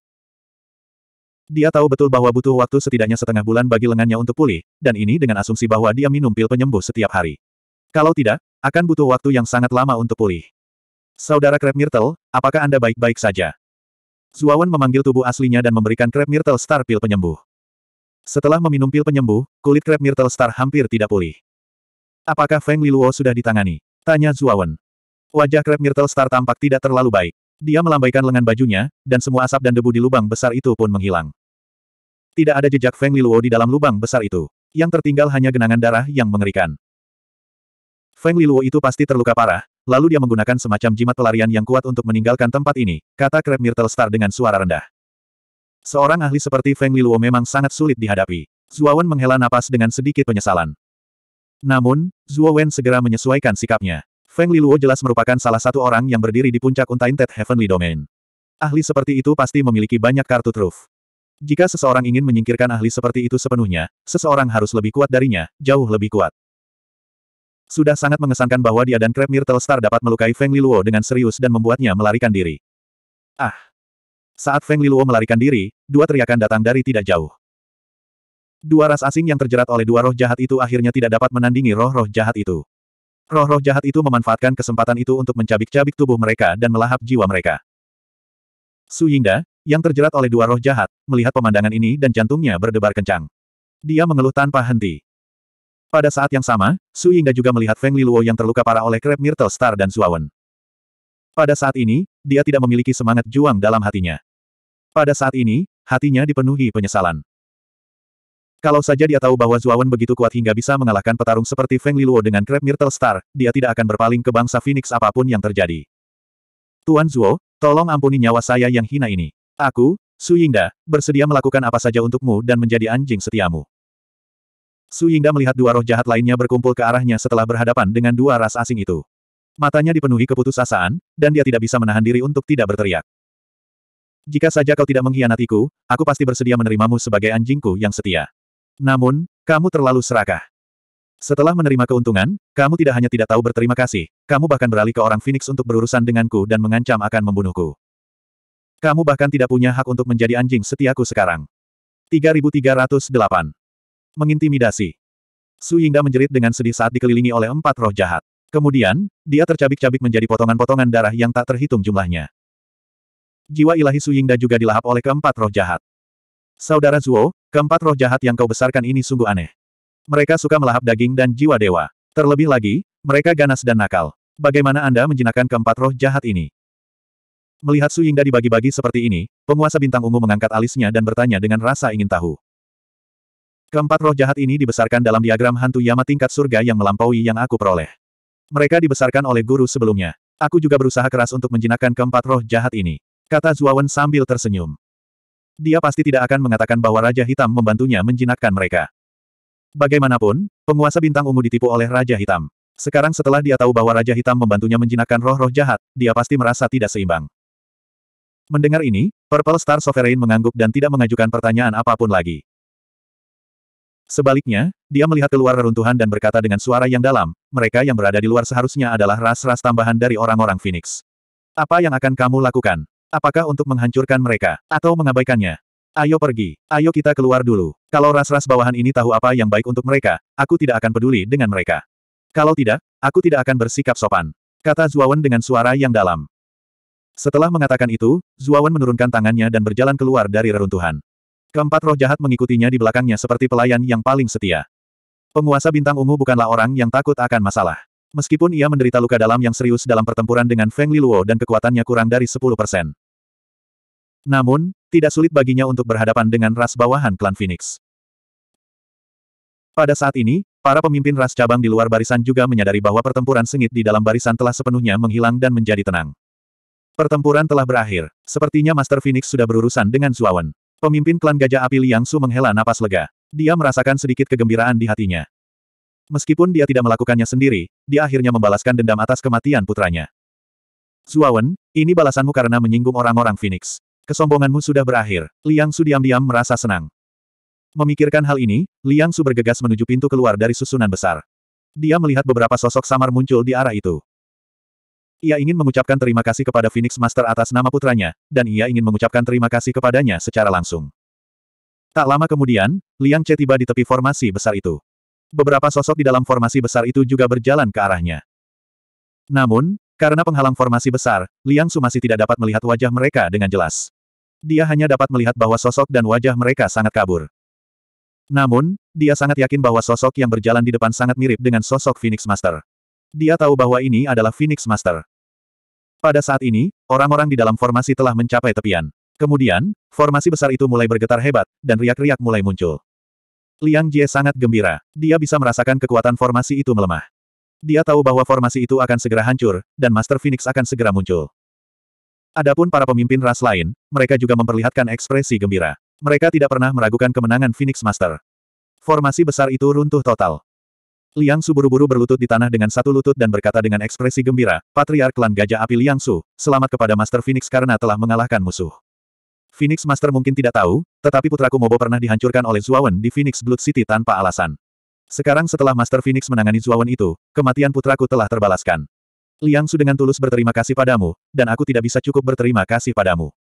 Dia tahu betul bahwa butuh waktu setidaknya setengah bulan bagi lengannya untuk pulih, dan ini dengan asumsi bahwa dia minum pil penyembuh setiap hari. Kalau tidak, akan butuh waktu yang sangat lama untuk pulih. Saudara Crab Myrtle, apakah Anda baik-baik saja? Zuawan memanggil tubuh aslinya dan memberikan Crab Myrtle Star pil penyembuh. Setelah meminum pil penyembuh, kulit Crab Myrtle Star hampir tidak pulih. Apakah Feng Liluo sudah ditangani? Tanya Zuawan. Wajah Crab Myrtle Star tampak tidak terlalu baik. Dia melambaikan lengan bajunya, dan semua asap dan debu di lubang besar itu pun menghilang. Tidak ada jejak Feng Liluo di dalam lubang besar itu. Yang tertinggal hanya genangan darah yang mengerikan. Feng Liluo itu pasti terluka parah, lalu dia menggunakan semacam jimat pelarian yang kuat untuk meninggalkan tempat ini, kata Crab Myrtle Star dengan suara rendah. Seorang ahli seperti Feng Liluo memang sangat sulit dihadapi. Zuawan menghela napas dengan sedikit penyesalan. Namun, Zuawan segera menyesuaikan sikapnya. Feng Liluo jelas merupakan salah satu orang yang berdiri di puncak Untainted Heavenly Domain. Ahli seperti itu pasti memiliki banyak kartu truf. Jika seseorang ingin menyingkirkan ahli seperti itu sepenuhnya, seseorang harus lebih kuat darinya, jauh lebih kuat. Sudah sangat mengesankan bahwa dia dan Krep Myrtle Star dapat melukai Feng Liluo dengan serius dan membuatnya melarikan diri. Ah! Saat Feng Liluo melarikan diri, dua teriakan datang dari tidak jauh. Dua ras asing yang terjerat oleh dua roh jahat itu akhirnya tidak dapat menandingi roh-roh jahat itu. Roh-roh jahat itu memanfaatkan kesempatan itu untuk mencabik-cabik tubuh mereka dan melahap jiwa mereka. Su Yingda, yang terjerat oleh dua roh jahat, melihat pemandangan ini dan jantungnya berdebar kencang. Dia mengeluh tanpa henti. Pada saat yang sama, Su Yingda juga melihat Feng Liluo yang terluka parah oleh Crab Myrtle Star dan Zuawan. Pada saat ini, dia tidak memiliki semangat juang dalam hatinya. Pada saat ini, hatinya dipenuhi penyesalan. Kalau saja dia tahu bahwa Zuawan begitu kuat hingga bisa mengalahkan petarung seperti Feng Liluo dengan Crab Myrtle Star, dia tidak akan berpaling ke bangsa Phoenix apapun yang terjadi. Tuan Zuo, tolong ampuni nyawa saya yang hina ini. Aku, Su Yingda, bersedia melakukan apa saja untukmu dan menjadi anjing setiamu. Su Yingda melihat dua roh jahat lainnya berkumpul ke arahnya setelah berhadapan dengan dua ras asing itu. Matanya dipenuhi keputusasaan, dan dia tidak bisa menahan diri untuk tidak berteriak. Jika saja kau tidak mengkhianatiku, aku pasti bersedia menerimamu sebagai anjingku yang setia. Namun, kamu terlalu serakah. Setelah menerima keuntungan, kamu tidak hanya tidak tahu berterima kasih, kamu bahkan beralih ke orang Phoenix untuk berurusan denganku dan mengancam akan membunuhku. Kamu bahkan tidak punya hak untuk menjadi anjing setiaku sekarang. 3308. Mengintimidasi. Su Yingda menjerit dengan sedih saat dikelilingi oleh empat roh jahat. Kemudian, dia tercabik-cabik menjadi potongan-potongan darah yang tak terhitung jumlahnya. Jiwa ilahi Su Yingda juga dilahap oleh keempat roh jahat. Saudara Zuo, keempat roh jahat yang kau besarkan ini sungguh aneh. Mereka suka melahap daging dan jiwa dewa. Terlebih lagi, mereka ganas dan nakal. Bagaimana Anda menjinakkan keempat roh jahat ini? Melihat Su Yingda dibagi-bagi seperti ini, penguasa bintang ungu mengangkat alisnya dan bertanya dengan rasa ingin tahu. Keempat roh jahat ini dibesarkan dalam diagram hantu Yama tingkat surga yang melampaui yang aku peroleh. Mereka dibesarkan oleh guru sebelumnya. Aku juga berusaha keras untuk menjinakkan keempat roh jahat ini. Kata Zuawan sambil tersenyum. Dia pasti tidak akan mengatakan bahwa Raja Hitam membantunya menjinakkan mereka. Bagaimanapun, penguasa bintang ungu ditipu oleh Raja Hitam. Sekarang setelah dia tahu bahwa Raja Hitam membantunya menjinakkan roh-roh jahat, dia pasti merasa tidak seimbang. Mendengar ini, Purple Star Sovereign mengangguk dan tidak mengajukan pertanyaan apapun lagi. Sebaliknya, dia melihat keluar reruntuhan dan berkata dengan suara yang dalam, mereka yang berada di luar seharusnya adalah ras-ras tambahan dari orang-orang Phoenix. Apa yang akan kamu lakukan? Apakah untuk menghancurkan mereka, atau mengabaikannya? Ayo pergi, ayo kita keluar dulu. Kalau ras-ras bawahan ini tahu apa yang baik untuk mereka, aku tidak akan peduli dengan mereka. Kalau tidak, aku tidak akan bersikap sopan. Kata Zuawan dengan suara yang dalam. Setelah mengatakan itu, Zuawan menurunkan tangannya dan berjalan keluar dari reruntuhan. Keempat roh jahat mengikutinya di belakangnya seperti pelayan yang paling setia. Penguasa bintang ungu bukanlah orang yang takut akan masalah. Meskipun ia menderita luka dalam yang serius dalam pertempuran dengan Feng Liluo dan kekuatannya kurang dari 10 persen. Namun, tidak sulit baginya untuk berhadapan dengan ras bawahan klan Phoenix. Pada saat ini, para pemimpin ras cabang di luar barisan juga menyadari bahwa pertempuran sengit di dalam barisan telah sepenuhnya menghilang dan menjadi tenang. Pertempuran telah berakhir. Sepertinya Master Phoenix sudah berurusan dengan Zuawan. Pemimpin klan Gajah Api Liang Su menghela napas lega. Dia merasakan sedikit kegembiraan di hatinya. Meskipun dia tidak melakukannya sendiri, dia akhirnya membalaskan dendam atas kematian putranya. Zuawan, ini balasanmu karena menyinggung orang-orang Phoenix. Kesombonganmu sudah berakhir. Liang Su diam-diam merasa senang. Memikirkan hal ini, Liang Su bergegas menuju pintu keluar dari susunan besar. Dia melihat beberapa sosok samar muncul di arah itu. Ia ingin mengucapkan terima kasih kepada Phoenix Master atas nama putranya, dan ia ingin mengucapkan terima kasih kepadanya secara langsung. Tak lama kemudian, Liang Che tiba di tepi formasi besar itu. Beberapa sosok di dalam formasi besar itu juga berjalan ke arahnya. Namun, karena penghalang formasi besar, Liang Su masih tidak dapat melihat wajah mereka dengan jelas. Dia hanya dapat melihat bahwa sosok dan wajah mereka sangat kabur. Namun, dia sangat yakin bahwa sosok yang berjalan di depan sangat mirip dengan sosok Phoenix Master. Dia tahu bahwa ini adalah Phoenix Master. Pada saat ini, orang-orang di dalam formasi telah mencapai tepian. Kemudian, formasi besar itu mulai bergetar hebat, dan riak-riak mulai muncul. Liang Jie sangat gembira. Dia bisa merasakan kekuatan formasi itu melemah. Dia tahu bahwa formasi itu akan segera hancur, dan Master Phoenix akan segera muncul. Adapun para pemimpin ras lain, mereka juga memperlihatkan ekspresi gembira. Mereka tidak pernah meragukan kemenangan Phoenix Master. Formasi besar itu runtuh total. Liang Su buru-buru berlutut di tanah dengan satu lutut dan berkata dengan ekspresi gembira, Patriark Klan Gajah Api Liang Su, selamat kepada Master Phoenix karena telah mengalahkan musuh. Phoenix Master mungkin tidak tahu, tetapi putraku Mobo pernah dihancurkan oleh Zuawan di Phoenix Blood City tanpa alasan. Sekarang setelah Master Phoenix menangani Zuawan itu, kematian putraku telah terbalaskan. Liang Su dengan tulus berterima kasih padamu, dan aku tidak bisa cukup berterima kasih padamu.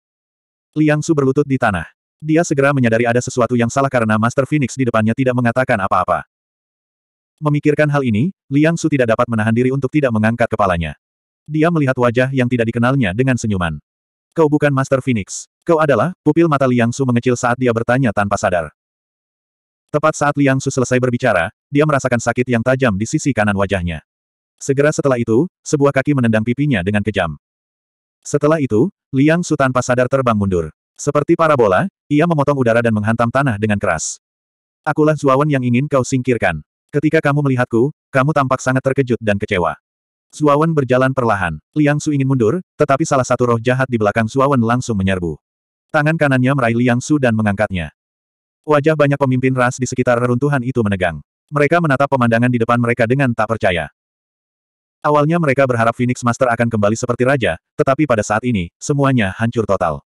Liang Su berlutut di tanah. Dia segera menyadari ada sesuatu yang salah karena Master Phoenix di depannya tidak mengatakan apa-apa. Memikirkan hal ini, Liang Su tidak dapat menahan diri untuk tidak mengangkat kepalanya. Dia melihat wajah yang tidak dikenalnya dengan senyuman. Kau bukan Master Phoenix. Kau adalah, pupil mata Liang Su mengecil saat dia bertanya tanpa sadar. Tepat saat Liang Su selesai berbicara, dia merasakan sakit yang tajam di sisi kanan wajahnya. Segera setelah itu, sebuah kaki menendang pipinya dengan kejam. Setelah itu, Liang Su tanpa sadar terbang mundur. Seperti parabola, ia memotong udara dan menghantam tanah dengan keras. Akulah Zuawan yang ingin kau singkirkan. Ketika kamu melihatku, kamu tampak sangat terkejut dan kecewa. Suawan berjalan perlahan. Liang Su ingin mundur, tetapi salah satu roh jahat di belakang Suawan langsung menyerbu. Tangan kanannya meraih Liang Su dan mengangkatnya. Wajah banyak pemimpin ras di sekitar reruntuhan itu menegang. Mereka menatap pemandangan di depan mereka dengan tak percaya. Awalnya mereka berharap Phoenix Master akan kembali seperti raja, tetapi pada saat ini, semuanya hancur total.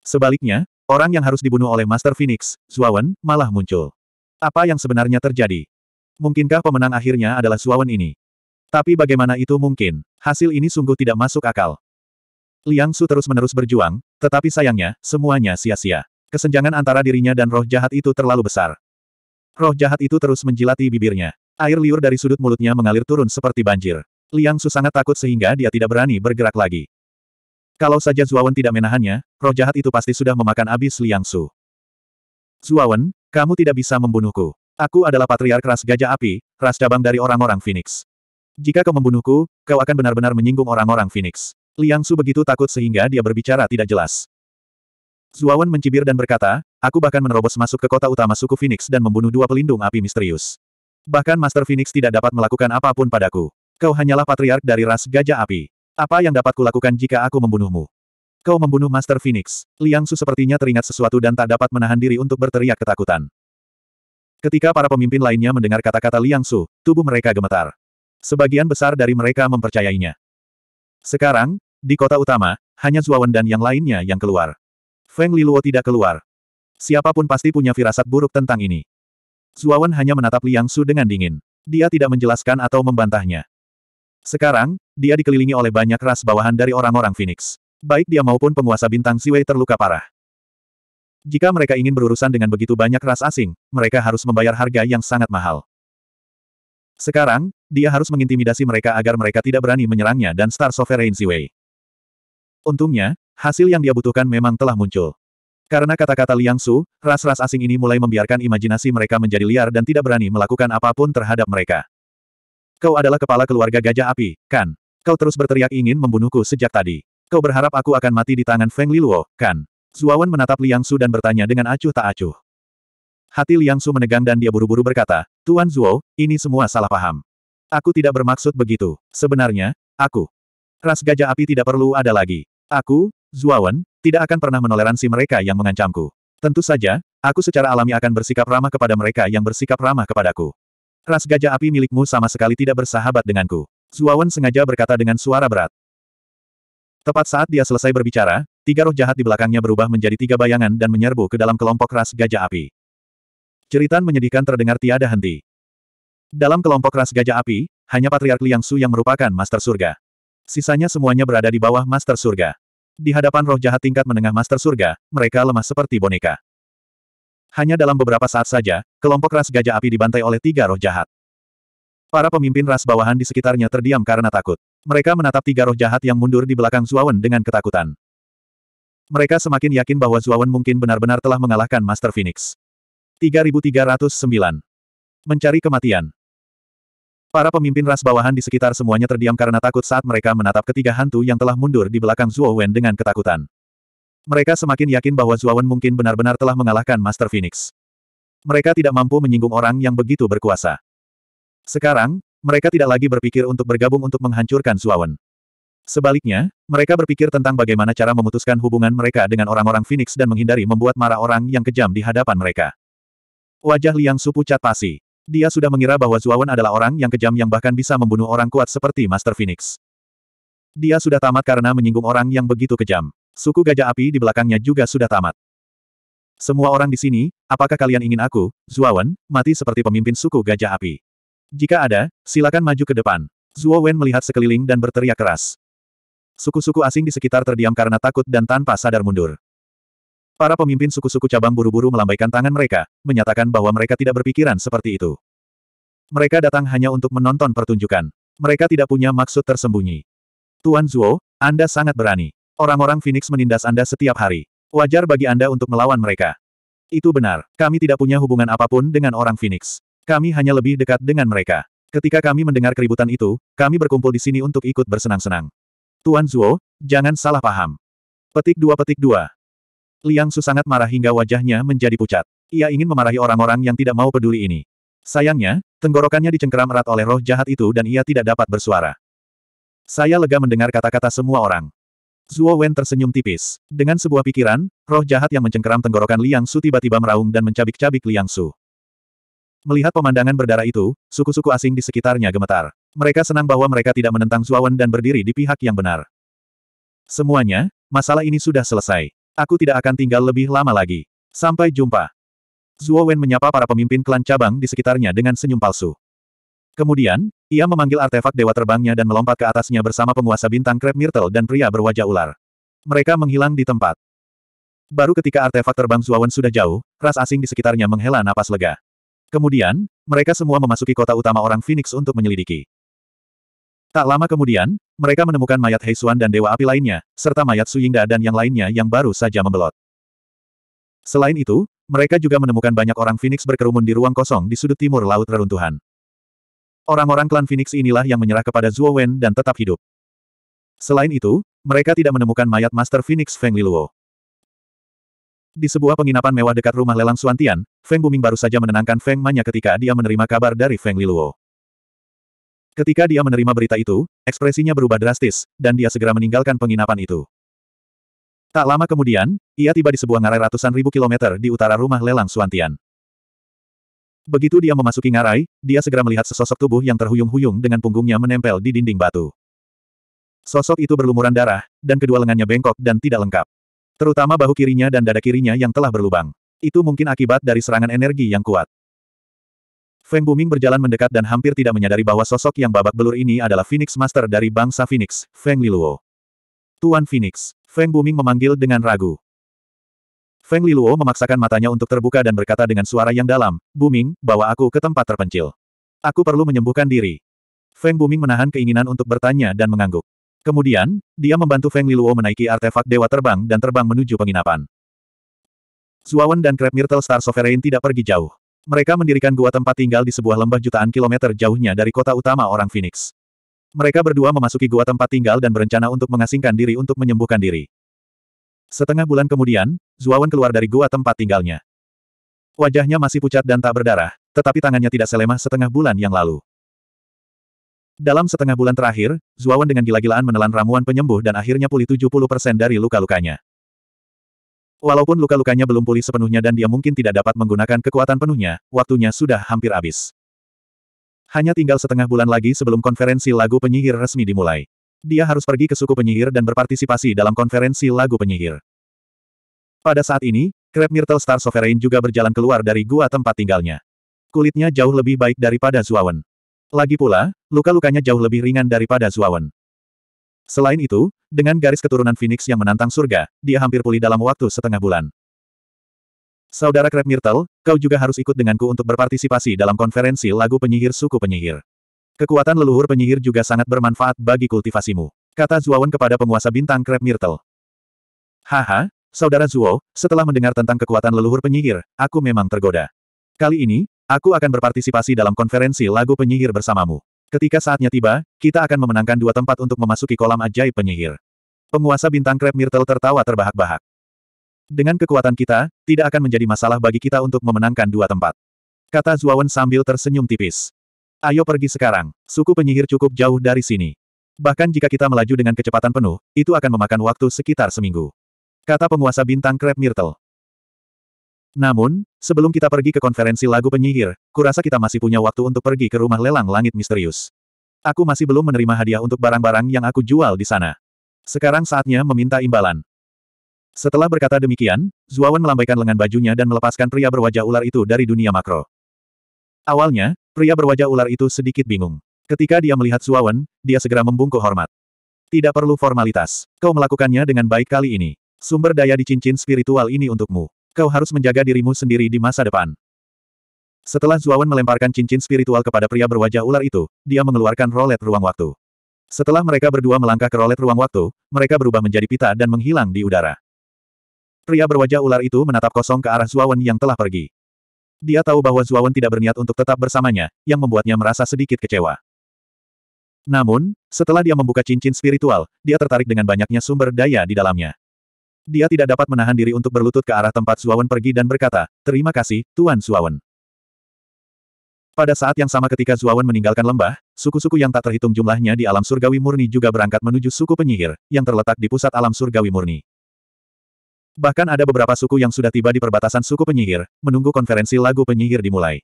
Sebaliknya, orang yang harus dibunuh oleh Master Phoenix, Zuawan, malah muncul. Apa yang sebenarnya terjadi? Mungkinkah pemenang akhirnya adalah Suawen ini? Tapi bagaimana itu mungkin? Hasil ini sungguh tidak masuk akal. Liang Su terus-menerus berjuang, tetapi sayangnya, semuanya sia-sia. Kesenjangan antara dirinya dan roh jahat itu terlalu besar. Roh jahat itu terus menjilati bibirnya. Air liur dari sudut mulutnya mengalir turun seperti banjir. Liang Su sangat takut sehingga dia tidak berani bergerak lagi. Kalau saja Zuawan tidak menahannya, roh jahat itu pasti sudah memakan abis Liang Su. Zuawan, kamu tidak bisa membunuhku. Aku adalah patriark ras gajah api, ras cabang dari orang-orang Phoenix. Jika kau membunuhku, kau akan benar-benar menyinggung orang-orang Phoenix. Liang Su begitu takut sehingga dia berbicara tidak jelas. Zuawan mencibir dan berkata, aku bahkan menerobos masuk ke kota utama suku Phoenix dan membunuh dua pelindung api misterius. Bahkan Master Phoenix tidak dapat melakukan apapun padaku. Kau hanyalah patriark dari ras gajah api. Apa yang dapat kulakukan jika aku membunuhmu? Kau membunuh Master Phoenix. Liang Su sepertinya teringat sesuatu dan tak dapat menahan diri untuk berteriak ketakutan. Ketika para pemimpin lainnya mendengar kata-kata Liang Su, tubuh mereka gemetar. Sebagian besar dari mereka mempercayainya. Sekarang, di kota utama, hanya Zuawan dan yang lainnya yang keluar. Feng Liluo tidak keluar. Siapapun pasti punya firasat buruk tentang ini. Zuawan hanya menatap Liang Su dengan dingin. Dia tidak menjelaskan atau membantahnya. Sekarang, dia dikelilingi oleh banyak ras bawahan dari orang-orang Phoenix. Baik dia maupun penguasa bintang Siwei terluka parah. Jika mereka ingin berurusan dengan begitu banyak ras asing, mereka harus membayar harga yang sangat mahal. Sekarang, dia harus mengintimidasi mereka agar mereka tidak berani menyerangnya dan Star Sovereign Ziwei. Untungnya, hasil yang dia butuhkan memang telah muncul. Karena kata-kata Liang Su, ras-ras asing ini mulai membiarkan imajinasi mereka menjadi liar dan tidak berani melakukan apapun terhadap mereka. Kau adalah kepala keluarga gajah api, kan? Kau terus berteriak ingin membunuhku sejak tadi. Kau berharap aku akan mati di tangan Feng Liluo, kan? Zuawan menatap Liang Su dan bertanya dengan acuh tak acuh. Hati Liang Su menegang dan dia buru-buru berkata, Tuan Zuo, ini semua salah paham. Aku tidak bermaksud begitu. Sebenarnya, aku. Ras gajah api tidak perlu ada lagi. Aku, Zuawan, tidak akan pernah menoleransi mereka yang mengancamku. Tentu saja, aku secara alami akan bersikap ramah kepada mereka yang bersikap ramah kepadaku. Ras gajah api milikmu sama sekali tidak bersahabat denganku. Zuawan sengaja berkata dengan suara berat. Tepat saat dia selesai berbicara, tiga roh jahat di belakangnya berubah menjadi tiga bayangan dan menyerbu ke dalam kelompok ras gajah api. Cerita menyedihkan terdengar tiada henti. Dalam kelompok ras gajah api, hanya Patriark Liang Su yang merupakan Master Surga. Sisanya semuanya berada di bawah Master Surga. Di hadapan roh jahat tingkat menengah Master Surga, mereka lemah seperti boneka. Hanya dalam beberapa saat saja, kelompok ras gajah api dibantai oleh tiga roh jahat. Para pemimpin ras bawahan di sekitarnya terdiam karena takut. Mereka menatap tiga roh jahat yang mundur di belakang Zuawan dengan ketakutan. Mereka semakin yakin bahwa Zuawan mungkin benar-benar telah mengalahkan Master Phoenix. 3309. Mencari kematian. Para pemimpin ras bawahan di sekitar semuanya terdiam karena takut saat mereka menatap ketiga hantu yang telah mundur di belakang Zuo dengan ketakutan. Mereka semakin yakin bahwa Zuo mungkin benar-benar telah mengalahkan Master Phoenix. Mereka tidak mampu menyinggung orang yang begitu berkuasa. Sekarang, mereka tidak lagi berpikir untuk bergabung untuk menghancurkan Suawen. Sebaliknya, mereka berpikir tentang bagaimana cara memutuskan hubungan mereka dengan orang-orang Phoenix dan menghindari membuat marah orang yang kejam di hadapan mereka. Wajah Liang Su pucat pasi. Dia sudah mengira bahwa Zuawan adalah orang yang kejam yang bahkan bisa membunuh orang kuat seperti Master Phoenix. Dia sudah tamat karena menyinggung orang yang begitu kejam. Suku Gajah Api di belakangnya juga sudah tamat. Semua orang di sini, apakah kalian ingin aku, Zuawan, mati seperti pemimpin suku Gajah Api? Jika ada, silakan maju ke depan. Zuo Wen melihat sekeliling dan berteriak keras. Suku-suku asing di sekitar terdiam karena takut dan tanpa sadar mundur. Para pemimpin suku-suku cabang buru-buru melambaikan tangan mereka, menyatakan bahwa mereka tidak berpikiran seperti itu. Mereka datang hanya untuk menonton pertunjukan. Mereka tidak punya maksud tersembunyi. Tuan Zuo, Anda sangat berani. Orang-orang Phoenix menindas Anda setiap hari. Wajar bagi Anda untuk melawan mereka. Itu benar, kami tidak punya hubungan apapun dengan orang Phoenix. Kami hanya lebih dekat dengan mereka. Ketika kami mendengar keributan itu, kami berkumpul di sini untuk ikut bersenang-senang. Tuan Zuo, jangan salah paham. Petik dua petik dua. Liang Su sangat marah hingga wajahnya menjadi pucat. Ia ingin memarahi orang-orang yang tidak mau peduli ini. Sayangnya, tenggorokannya dicengkeram erat oleh roh jahat itu dan ia tidak dapat bersuara. Saya lega mendengar kata-kata semua orang. Zuo Wen tersenyum tipis. Dengan sebuah pikiran, roh jahat yang mencengkeram tenggorokan Liang Su tiba-tiba meraung dan mencabik-cabik Liang Su. Melihat pemandangan berdarah itu, suku-suku asing di sekitarnya gemetar. Mereka senang bahwa mereka tidak menentang Zuawan dan berdiri di pihak yang benar. Semuanya, masalah ini sudah selesai. Aku tidak akan tinggal lebih lama lagi. Sampai jumpa. Zuo menyapa para pemimpin klan cabang di sekitarnya dengan senyum palsu. Kemudian, ia memanggil artefak dewa terbangnya dan melompat ke atasnya bersama penguasa bintang Krep Myrtle dan pria berwajah ular. Mereka menghilang di tempat. Baru ketika artefak terbang Zuawan sudah jauh, ras asing di sekitarnya menghela napas lega. Kemudian, mereka semua memasuki kota utama orang Phoenix untuk menyelidiki. Tak lama kemudian, mereka menemukan mayat Heisuan dan Dewa Api lainnya, serta mayat Suyingda dan yang lainnya yang baru saja membelot. Selain itu, mereka juga menemukan banyak orang Phoenix berkerumun di ruang kosong di sudut timur Laut Reruntuhan. Orang-orang klan Phoenix inilah yang menyerah kepada Zhuo Wen dan tetap hidup. Selain itu, mereka tidak menemukan mayat Master Phoenix Feng Liluo. Di sebuah penginapan mewah dekat rumah lelang Suantian, Feng Buming baru saja menenangkan Feng Manya ketika dia menerima kabar dari Feng Liluo. Ketika dia menerima berita itu, ekspresinya berubah drastis, dan dia segera meninggalkan penginapan itu. Tak lama kemudian, ia tiba di sebuah ngarai ratusan ribu kilometer di utara rumah lelang Suantian. Begitu dia memasuki ngarai, dia segera melihat sesosok tubuh yang terhuyung-huyung dengan punggungnya menempel di dinding batu. Sosok itu berlumuran darah, dan kedua lengannya bengkok dan tidak lengkap. Terutama bahu kirinya dan dada kirinya yang telah berlubang. Itu mungkin akibat dari serangan energi yang kuat. Feng Buming berjalan mendekat dan hampir tidak menyadari bahwa sosok yang babak belur ini adalah Phoenix Master dari bangsa Phoenix, Feng Liluo. Tuan Phoenix, Feng Buming memanggil dengan ragu. Feng Liluo memaksakan matanya untuk terbuka dan berkata dengan suara yang dalam, Buming, bawa aku ke tempat terpencil. Aku perlu menyembuhkan diri. Feng Buming menahan keinginan untuk bertanya dan mengangguk. Kemudian, dia membantu Feng Liluo menaiki artefak Dewa Terbang dan terbang menuju penginapan. Zuawan dan Crab Myrtle Star Sovereign tidak pergi jauh. Mereka mendirikan gua tempat tinggal di sebuah lembah jutaan kilometer jauhnya dari kota utama orang Phoenix. Mereka berdua memasuki gua tempat tinggal dan berencana untuk mengasingkan diri untuk menyembuhkan diri. Setengah bulan kemudian, Zuawan keluar dari gua tempat tinggalnya. Wajahnya masih pucat dan tak berdarah, tetapi tangannya tidak selemah setengah bulan yang lalu. Dalam setengah bulan terakhir, Zuawan dengan gila-gilaan menelan ramuan penyembuh dan akhirnya pulih 70% dari luka-lukanya. Walaupun luka-lukanya belum pulih sepenuhnya dan dia mungkin tidak dapat menggunakan kekuatan penuhnya, waktunya sudah hampir habis. Hanya tinggal setengah bulan lagi sebelum konferensi lagu penyihir resmi dimulai. Dia harus pergi ke suku penyihir dan berpartisipasi dalam konferensi lagu penyihir. Pada saat ini, Crab Myrtle Star Sovereign juga berjalan keluar dari gua tempat tinggalnya. Kulitnya jauh lebih baik daripada Zuawan. Lagi pula, luka-lukanya jauh lebih ringan daripada Zuawan. Selain itu, dengan garis keturunan Phoenix yang menantang surga, dia hampir pulih dalam waktu setengah bulan. Saudara Crab Myrtle, kau juga harus ikut denganku untuk berpartisipasi dalam konferensi lagu penyihir suku penyihir. Kekuatan leluhur penyihir juga sangat bermanfaat bagi kultivasimu, kata Zuawan kepada penguasa bintang Crab Myrtle. Haha, Saudara Zuo, setelah mendengar tentang kekuatan leluhur penyihir, aku memang tergoda. Kali ini, Aku akan berpartisipasi dalam konferensi lagu penyihir bersamamu. Ketika saatnya tiba, kita akan memenangkan dua tempat untuk memasuki kolam ajaib penyihir. Penguasa bintang krep Myrtle tertawa terbahak-bahak. Dengan kekuatan kita, tidak akan menjadi masalah bagi kita untuk memenangkan dua tempat. Kata Zuawan sambil tersenyum tipis. Ayo pergi sekarang, suku penyihir cukup jauh dari sini. Bahkan jika kita melaju dengan kecepatan penuh, itu akan memakan waktu sekitar seminggu. Kata penguasa bintang krep Myrtle. Namun, sebelum kita pergi ke konferensi lagu penyihir, kurasa kita masih punya waktu untuk pergi ke rumah lelang langit misterius. Aku masih belum menerima hadiah untuk barang-barang yang aku jual di sana. Sekarang saatnya meminta imbalan. Setelah berkata demikian, Zuawan melambaikan lengan bajunya dan melepaskan pria berwajah ular itu dari dunia makro. Awalnya, pria berwajah ular itu sedikit bingung. Ketika dia melihat Zuawan, dia segera membungkuk hormat. Tidak perlu formalitas. Kau melakukannya dengan baik kali ini. Sumber daya di cincin spiritual ini untukmu. Kau harus menjaga dirimu sendiri di masa depan. Setelah Zuawan melemparkan cincin spiritual kepada pria berwajah ular itu, dia mengeluarkan rolet ruang waktu. Setelah mereka berdua melangkah ke rolet ruang waktu, mereka berubah menjadi pita dan menghilang di udara. Pria berwajah ular itu menatap kosong ke arah Zuawan yang telah pergi. Dia tahu bahwa Zuawan tidak berniat untuk tetap bersamanya, yang membuatnya merasa sedikit kecewa. Namun, setelah dia membuka cincin spiritual, dia tertarik dengan banyaknya sumber daya di dalamnya. Dia tidak dapat menahan diri untuk berlutut ke arah tempat Suawen pergi dan berkata, Terima kasih, Tuan Suawen. Pada saat yang sama ketika Zuawan meninggalkan lembah, suku-suku yang tak terhitung jumlahnya di alam surgawi murni juga berangkat menuju suku penyihir, yang terletak di pusat alam surgawi murni. Bahkan ada beberapa suku yang sudah tiba di perbatasan suku penyihir, menunggu konferensi lagu penyihir dimulai.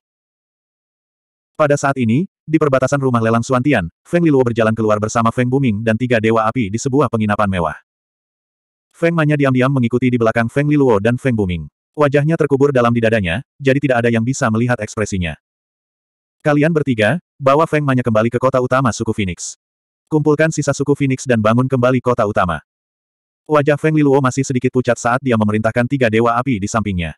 Pada saat ini, di perbatasan rumah lelang Suantian, Feng Liluo berjalan keluar bersama Feng Buming dan tiga dewa api di sebuah penginapan mewah. Feng Manya diam-diam mengikuti di belakang Feng Liluo dan Feng Buming. Wajahnya terkubur dalam di dadanya, jadi tidak ada yang bisa melihat ekspresinya. Kalian bertiga, bawa Feng Manya kembali ke kota utama suku Phoenix. Kumpulkan sisa suku Phoenix dan bangun kembali kota utama. Wajah Feng Liluo masih sedikit pucat saat dia memerintahkan tiga dewa api di sampingnya.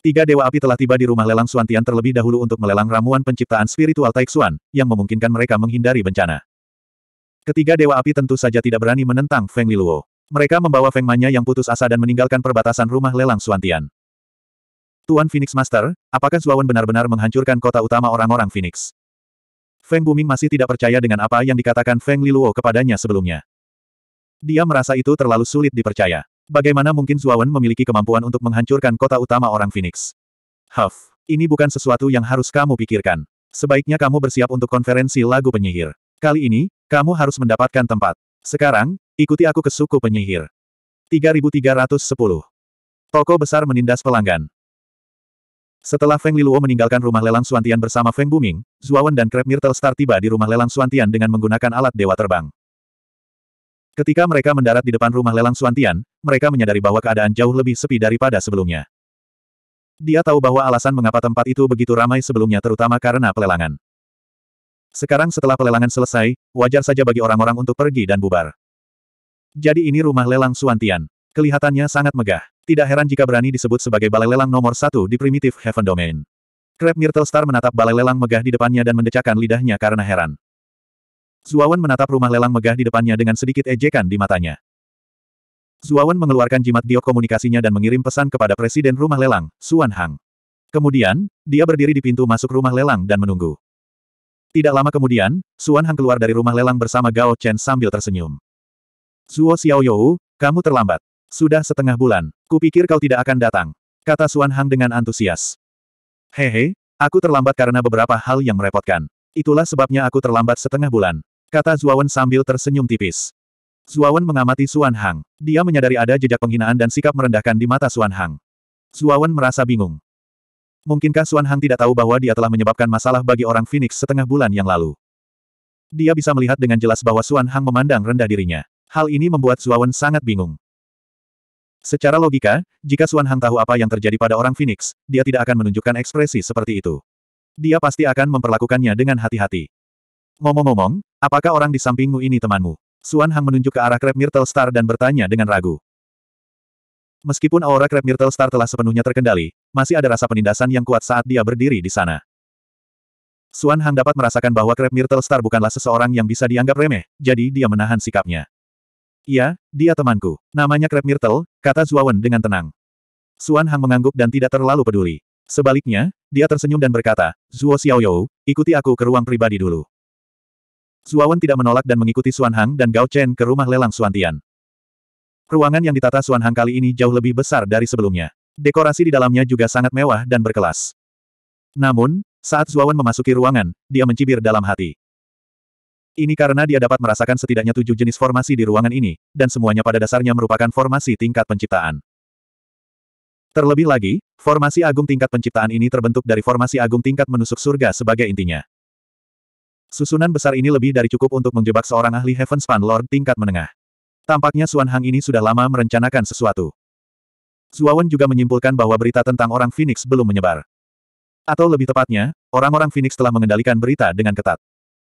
Tiga dewa api telah tiba di rumah lelang Suantian terlebih dahulu untuk melelang ramuan penciptaan spiritual Taixuan, yang memungkinkan mereka menghindari bencana. Ketiga dewa api tentu saja tidak berani menentang Feng Liluo. Mereka membawa Feng Manya yang putus asa dan meninggalkan perbatasan rumah lelang Suantian. Tuan Phoenix Master, apakah Zuawan benar-benar menghancurkan kota utama orang-orang Phoenix? Feng Buming masih tidak percaya dengan apa yang dikatakan Feng Liluo kepadanya sebelumnya. Dia merasa itu terlalu sulit dipercaya. Bagaimana mungkin Zuawan memiliki kemampuan untuk menghancurkan kota utama orang Phoenix? Huff, ini bukan sesuatu yang harus kamu pikirkan. Sebaiknya kamu bersiap untuk konferensi lagu penyihir. Kali ini, kamu harus mendapatkan tempat. Sekarang, Ikuti aku ke suku penyihir. 3310. Toko besar menindas pelanggan. Setelah Feng Liluo meninggalkan rumah lelang Suantian bersama Feng Buming, Zuawan dan Krep Star tiba di rumah lelang Suantian dengan menggunakan alat dewa terbang. Ketika mereka mendarat di depan rumah lelang Suantian, mereka menyadari bahwa keadaan jauh lebih sepi daripada sebelumnya. Dia tahu bahwa alasan mengapa tempat itu begitu ramai sebelumnya terutama karena pelelangan. Sekarang setelah pelelangan selesai, wajar saja bagi orang-orang untuk pergi dan bubar. Jadi ini rumah lelang Suantian. Kelihatannya sangat megah. Tidak heran jika berani disebut sebagai balai lelang nomor satu di Primitive Heaven Domain. Crab Telstar menatap balai lelang megah di depannya dan mendecakkan lidahnya karena heran. Zuawan menatap rumah lelang megah di depannya dengan sedikit ejekan di matanya. Zuawan mengeluarkan jimat giok komunikasinya dan mengirim pesan kepada Presiden Rumah Lelang, Suan Hang. Kemudian, dia berdiri di pintu masuk rumah lelang dan menunggu. Tidak lama kemudian, Suan Hang keluar dari rumah lelang bersama Gao Chen sambil tersenyum. Zuo Xiaoyou, kamu terlambat. Sudah setengah bulan. Kupikir kau tidak akan datang. Kata Suan Hang dengan antusias. Hehe, aku terlambat karena beberapa hal yang merepotkan. Itulah sebabnya aku terlambat setengah bulan. Kata Zuawan sambil tersenyum tipis. Zuawan mengamati Suan Hang. Dia menyadari ada jejak penghinaan dan sikap merendahkan di mata Suan Hang. Zuawan merasa bingung. Mungkinkah Suan Hang tidak tahu bahwa dia telah menyebabkan masalah bagi orang Phoenix setengah bulan yang lalu? Dia bisa melihat dengan jelas bahwa Suan Hang memandang rendah dirinya. Hal ini membuat Zuawan sangat bingung. Secara logika, jika Suan Hang tahu apa yang terjadi pada orang Phoenix, dia tidak akan menunjukkan ekspresi seperti itu. Dia pasti akan memperlakukannya dengan hati-hati. Ngomong-ngomong, apakah orang di sampingmu ini temanmu? Suan Hang menunjuk ke arah Crab Myrtle Star dan bertanya dengan ragu. Meskipun aura Crab Myrtle Star telah sepenuhnya terkendali, masih ada rasa penindasan yang kuat saat dia berdiri di sana. Suan Hang dapat merasakan bahwa Crab Myrtle Star bukanlah seseorang yang bisa dianggap remeh, jadi dia menahan sikapnya. Iya, dia temanku. Namanya Crab Myrtle, kata Zuawan dengan tenang. Suan Hang mengangguk dan tidak terlalu peduli. Sebaliknya, dia tersenyum dan berkata, Zuo Xiaoyou, ikuti aku ke ruang pribadi dulu. Zuawan tidak menolak dan mengikuti Suan Hang dan Gao Chen ke rumah lelang Suan Tian. Ruangan yang ditata Suan Hang kali ini jauh lebih besar dari sebelumnya. Dekorasi di dalamnya juga sangat mewah dan berkelas. Namun, saat Zuawan memasuki ruangan, dia mencibir dalam hati. Ini karena dia dapat merasakan setidaknya tujuh jenis formasi di ruangan ini, dan semuanya pada dasarnya merupakan formasi tingkat penciptaan. Terlebih lagi, formasi agung tingkat penciptaan ini terbentuk dari formasi agung tingkat menusuk surga sebagai intinya. Susunan besar ini lebih dari cukup untuk menjebak seorang ahli Heavenspan Lord tingkat menengah. Tampaknya Suan Hang ini sudah lama merencanakan sesuatu. Zuawan juga menyimpulkan bahwa berita tentang orang Phoenix belum menyebar. Atau lebih tepatnya, orang-orang Phoenix telah mengendalikan berita dengan ketat.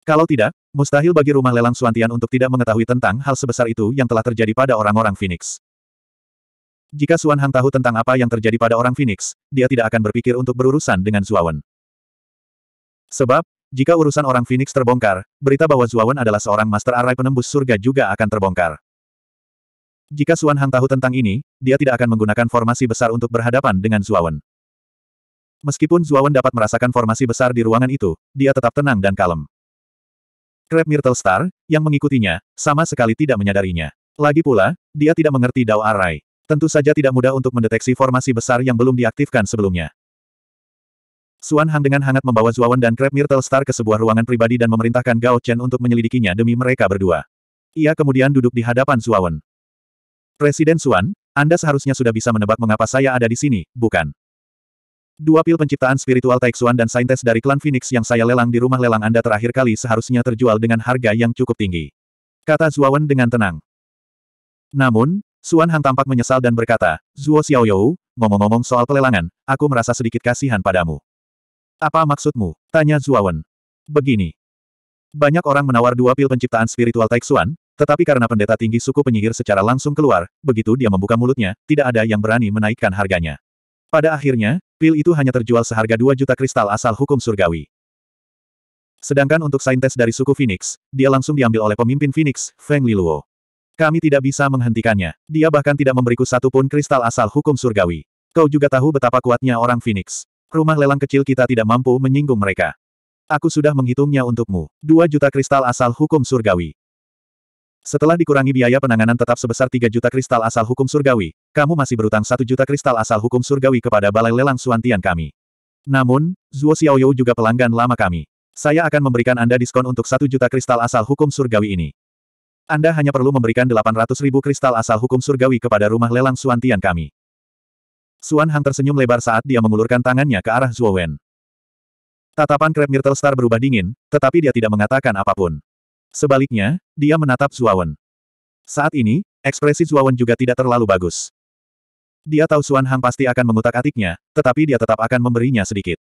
Kalau tidak, mustahil bagi rumah lelang Suantian untuk tidak mengetahui tentang hal sebesar itu yang telah terjadi pada orang-orang Phoenix. Jika Suan Hang tahu tentang apa yang terjadi pada orang Phoenix, dia tidak akan berpikir untuk berurusan dengan Zuawan. Sebab, jika urusan orang Phoenix terbongkar, berita bahwa Zuawan adalah seorang master arai penembus surga juga akan terbongkar. Jika Suan Hang tahu tentang ini, dia tidak akan menggunakan formasi besar untuk berhadapan dengan Zuawan. Meskipun Zuawan dapat merasakan formasi besar di ruangan itu, dia tetap tenang dan kalem. Crab Myrtle Star, yang mengikutinya, sama sekali tidak menyadarinya. Lagi pula, dia tidak mengerti Dao Arai. Tentu saja tidak mudah untuk mendeteksi formasi besar yang belum diaktifkan sebelumnya. Suan Hang dengan hangat membawa Zuawan dan Crab Myrtle Star ke sebuah ruangan pribadi dan memerintahkan Gao Chen untuk menyelidikinya demi mereka berdua. Ia kemudian duduk di hadapan Zuawan. Presiden Suan, Anda seharusnya sudah bisa menebak mengapa saya ada di sini, bukan? Dua pil penciptaan spiritual Taixuan dan Saintes dari klan Phoenix yang saya lelang di rumah lelang Anda terakhir kali seharusnya terjual dengan harga yang cukup tinggi. Kata Zuawan dengan tenang. Namun, Suan Hang tampak menyesal dan berkata, Zuo Xiaoyou, ngomong-ngomong soal pelelangan, aku merasa sedikit kasihan padamu. Apa maksudmu? Tanya Zuawan. Begini. Banyak orang menawar dua pil penciptaan spiritual Taixuan, tetapi karena pendeta tinggi suku penyihir secara langsung keluar, begitu dia membuka mulutnya, tidak ada yang berani menaikkan harganya. Pada akhirnya, Pil itu hanya terjual seharga 2 juta kristal asal hukum surgawi. Sedangkan untuk saintes dari suku Phoenix, dia langsung diambil oleh pemimpin Phoenix, Feng Liluo. Kami tidak bisa menghentikannya. Dia bahkan tidak memberiku satu pun kristal asal hukum surgawi. Kau juga tahu betapa kuatnya orang Phoenix. Rumah lelang kecil kita tidak mampu menyinggung mereka. Aku sudah menghitungnya untukmu. Dua juta kristal asal hukum surgawi. Setelah dikurangi biaya penanganan tetap sebesar 3 juta kristal asal hukum surgawi, kamu masih berutang 1 juta kristal asal hukum surgawi kepada Balai Lelang Suantian kami. Namun, Zuo Xiaoyou juga pelanggan lama kami. Saya akan memberikan Anda diskon untuk 1 juta kristal asal hukum surgawi ini. Anda hanya perlu memberikan 800 ribu kristal asal hukum surgawi kepada rumah lelang Suantian kami. Suan Hang tersenyum lebar saat dia mengulurkan tangannya ke arah Zuo Wen. Tatapan Crab Myrtle Star berubah dingin, tetapi dia tidak mengatakan apapun. Sebaliknya, dia menatap Zuawan. Saat ini, ekspresi Zuawan juga tidak terlalu bagus. Dia tahu Suan Hang pasti akan mengutak-atiknya, tetapi dia tetap akan memberinya sedikit.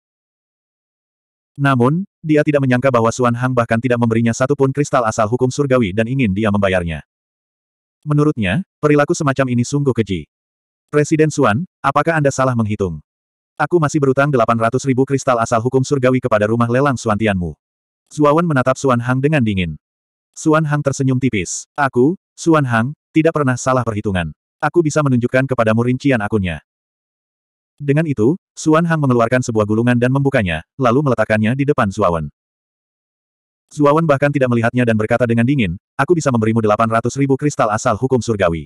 Namun, dia tidak menyangka bahwa Suan Hang bahkan tidak memberinya satupun kristal asal hukum surgawi dan ingin dia membayarnya. Menurutnya, perilaku semacam ini sungguh keji. Presiden Suan, apakah Anda salah menghitung? Aku masih berutang 800 ribu kristal asal hukum surgawi kepada rumah lelang Suantianmu. Zuawan menatap Suan Hang dengan dingin. Suan Hang tersenyum tipis. Aku, Suan Hang, tidak pernah salah perhitungan. Aku bisa menunjukkan kepadamu rincian akunnya. Dengan itu, Suan Hang mengeluarkan sebuah gulungan dan membukanya, lalu meletakkannya di depan Zuawan. Zuawan bahkan tidak melihatnya dan berkata dengan dingin, aku bisa memberimu 800 ribu kristal asal hukum surgawi.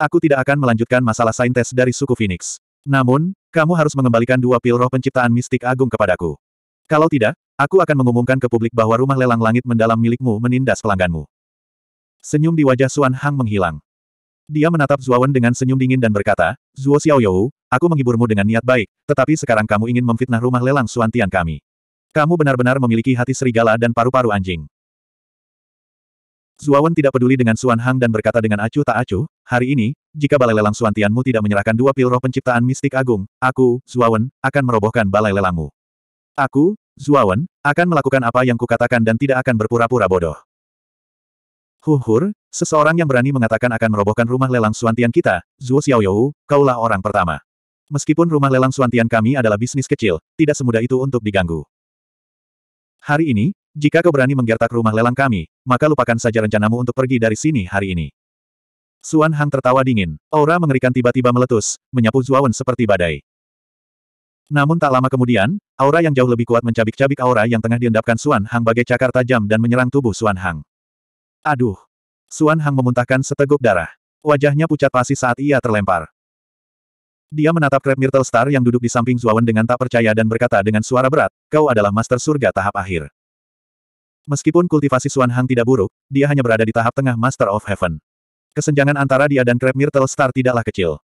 Aku tidak akan melanjutkan masalah saintes dari suku Phoenix. Namun, kamu harus mengembalikan dua pil roh penciptaan mistik agung kepadaku. Kalau tidak, Aku akan mengumumkan ke publik bahwa rumah lelang langit mendalam milikmu menindas pelangganmu. Senyum di wajah Suan Hang menghilang. Dia menatap Zuawan dengan senyum dingin dan berkata, Zuo Xiaoyou, aku menghiburmu dengan niat baik, tetapi sekarang kamu ingin memfitnah rumah lelang Suantian kami. Kamu benar-benar memiliki hati serigala dan paru-paru anjing. Zuawan tidak peduli dengan Suan Hang dan berkata dengan acuh tak acuh, hari ini, jika balai lelang Suantianmu tidak menyerahkan dua pil roh penciptaan mistik agung, aku, Zuawan, akan merobohkan balai lelangmu. Aku, Zuawan, akan melakukan apa yang kukatakan dan tidak akan berpura-pura bodoh. Huhur, seseorang yang berani mengatakan akan merobohkan rumah lelang suantian kita, Zuo Xiaoyou, kaulah orang pertama. Meskipun rumah lelang suantian kami adalah bisnis kecil, tidak semudah itu untuk diganggu. Hari ini, jika kau berani menggertak rumah lelang kami, maka lupakan saja rencanamu untuk pergi dari sini hari ini. Suan Hang tertawa dingin, aura mengerikan tiba-tiba meletus, menyapu Zuawan seperti badai. Namun tak lama kemudian, aura yang jauh lebih kuat mencabik-cabik aura yang tengah diendapkan Suan Hang bagai cakar tajam dan menyerang tubuh Suan Hang. Aduh! Suan Hang memuntahkan seteguk darah. Wajahnya pucat pasi saat ia terlempar. Dia menatap Crab Myrtle Star yang duduk di samping Zuawan dengan tak percaya dan berkata dengan suara berat, kau adalah master surga tahap akhir. Meskipun kultivasi Suan Hang tidak buruk, dia hanya berada di tahap tengah Master of Heaven. Kesenjangan antara dia dan Crab Myrtle Star tidaklah kecil.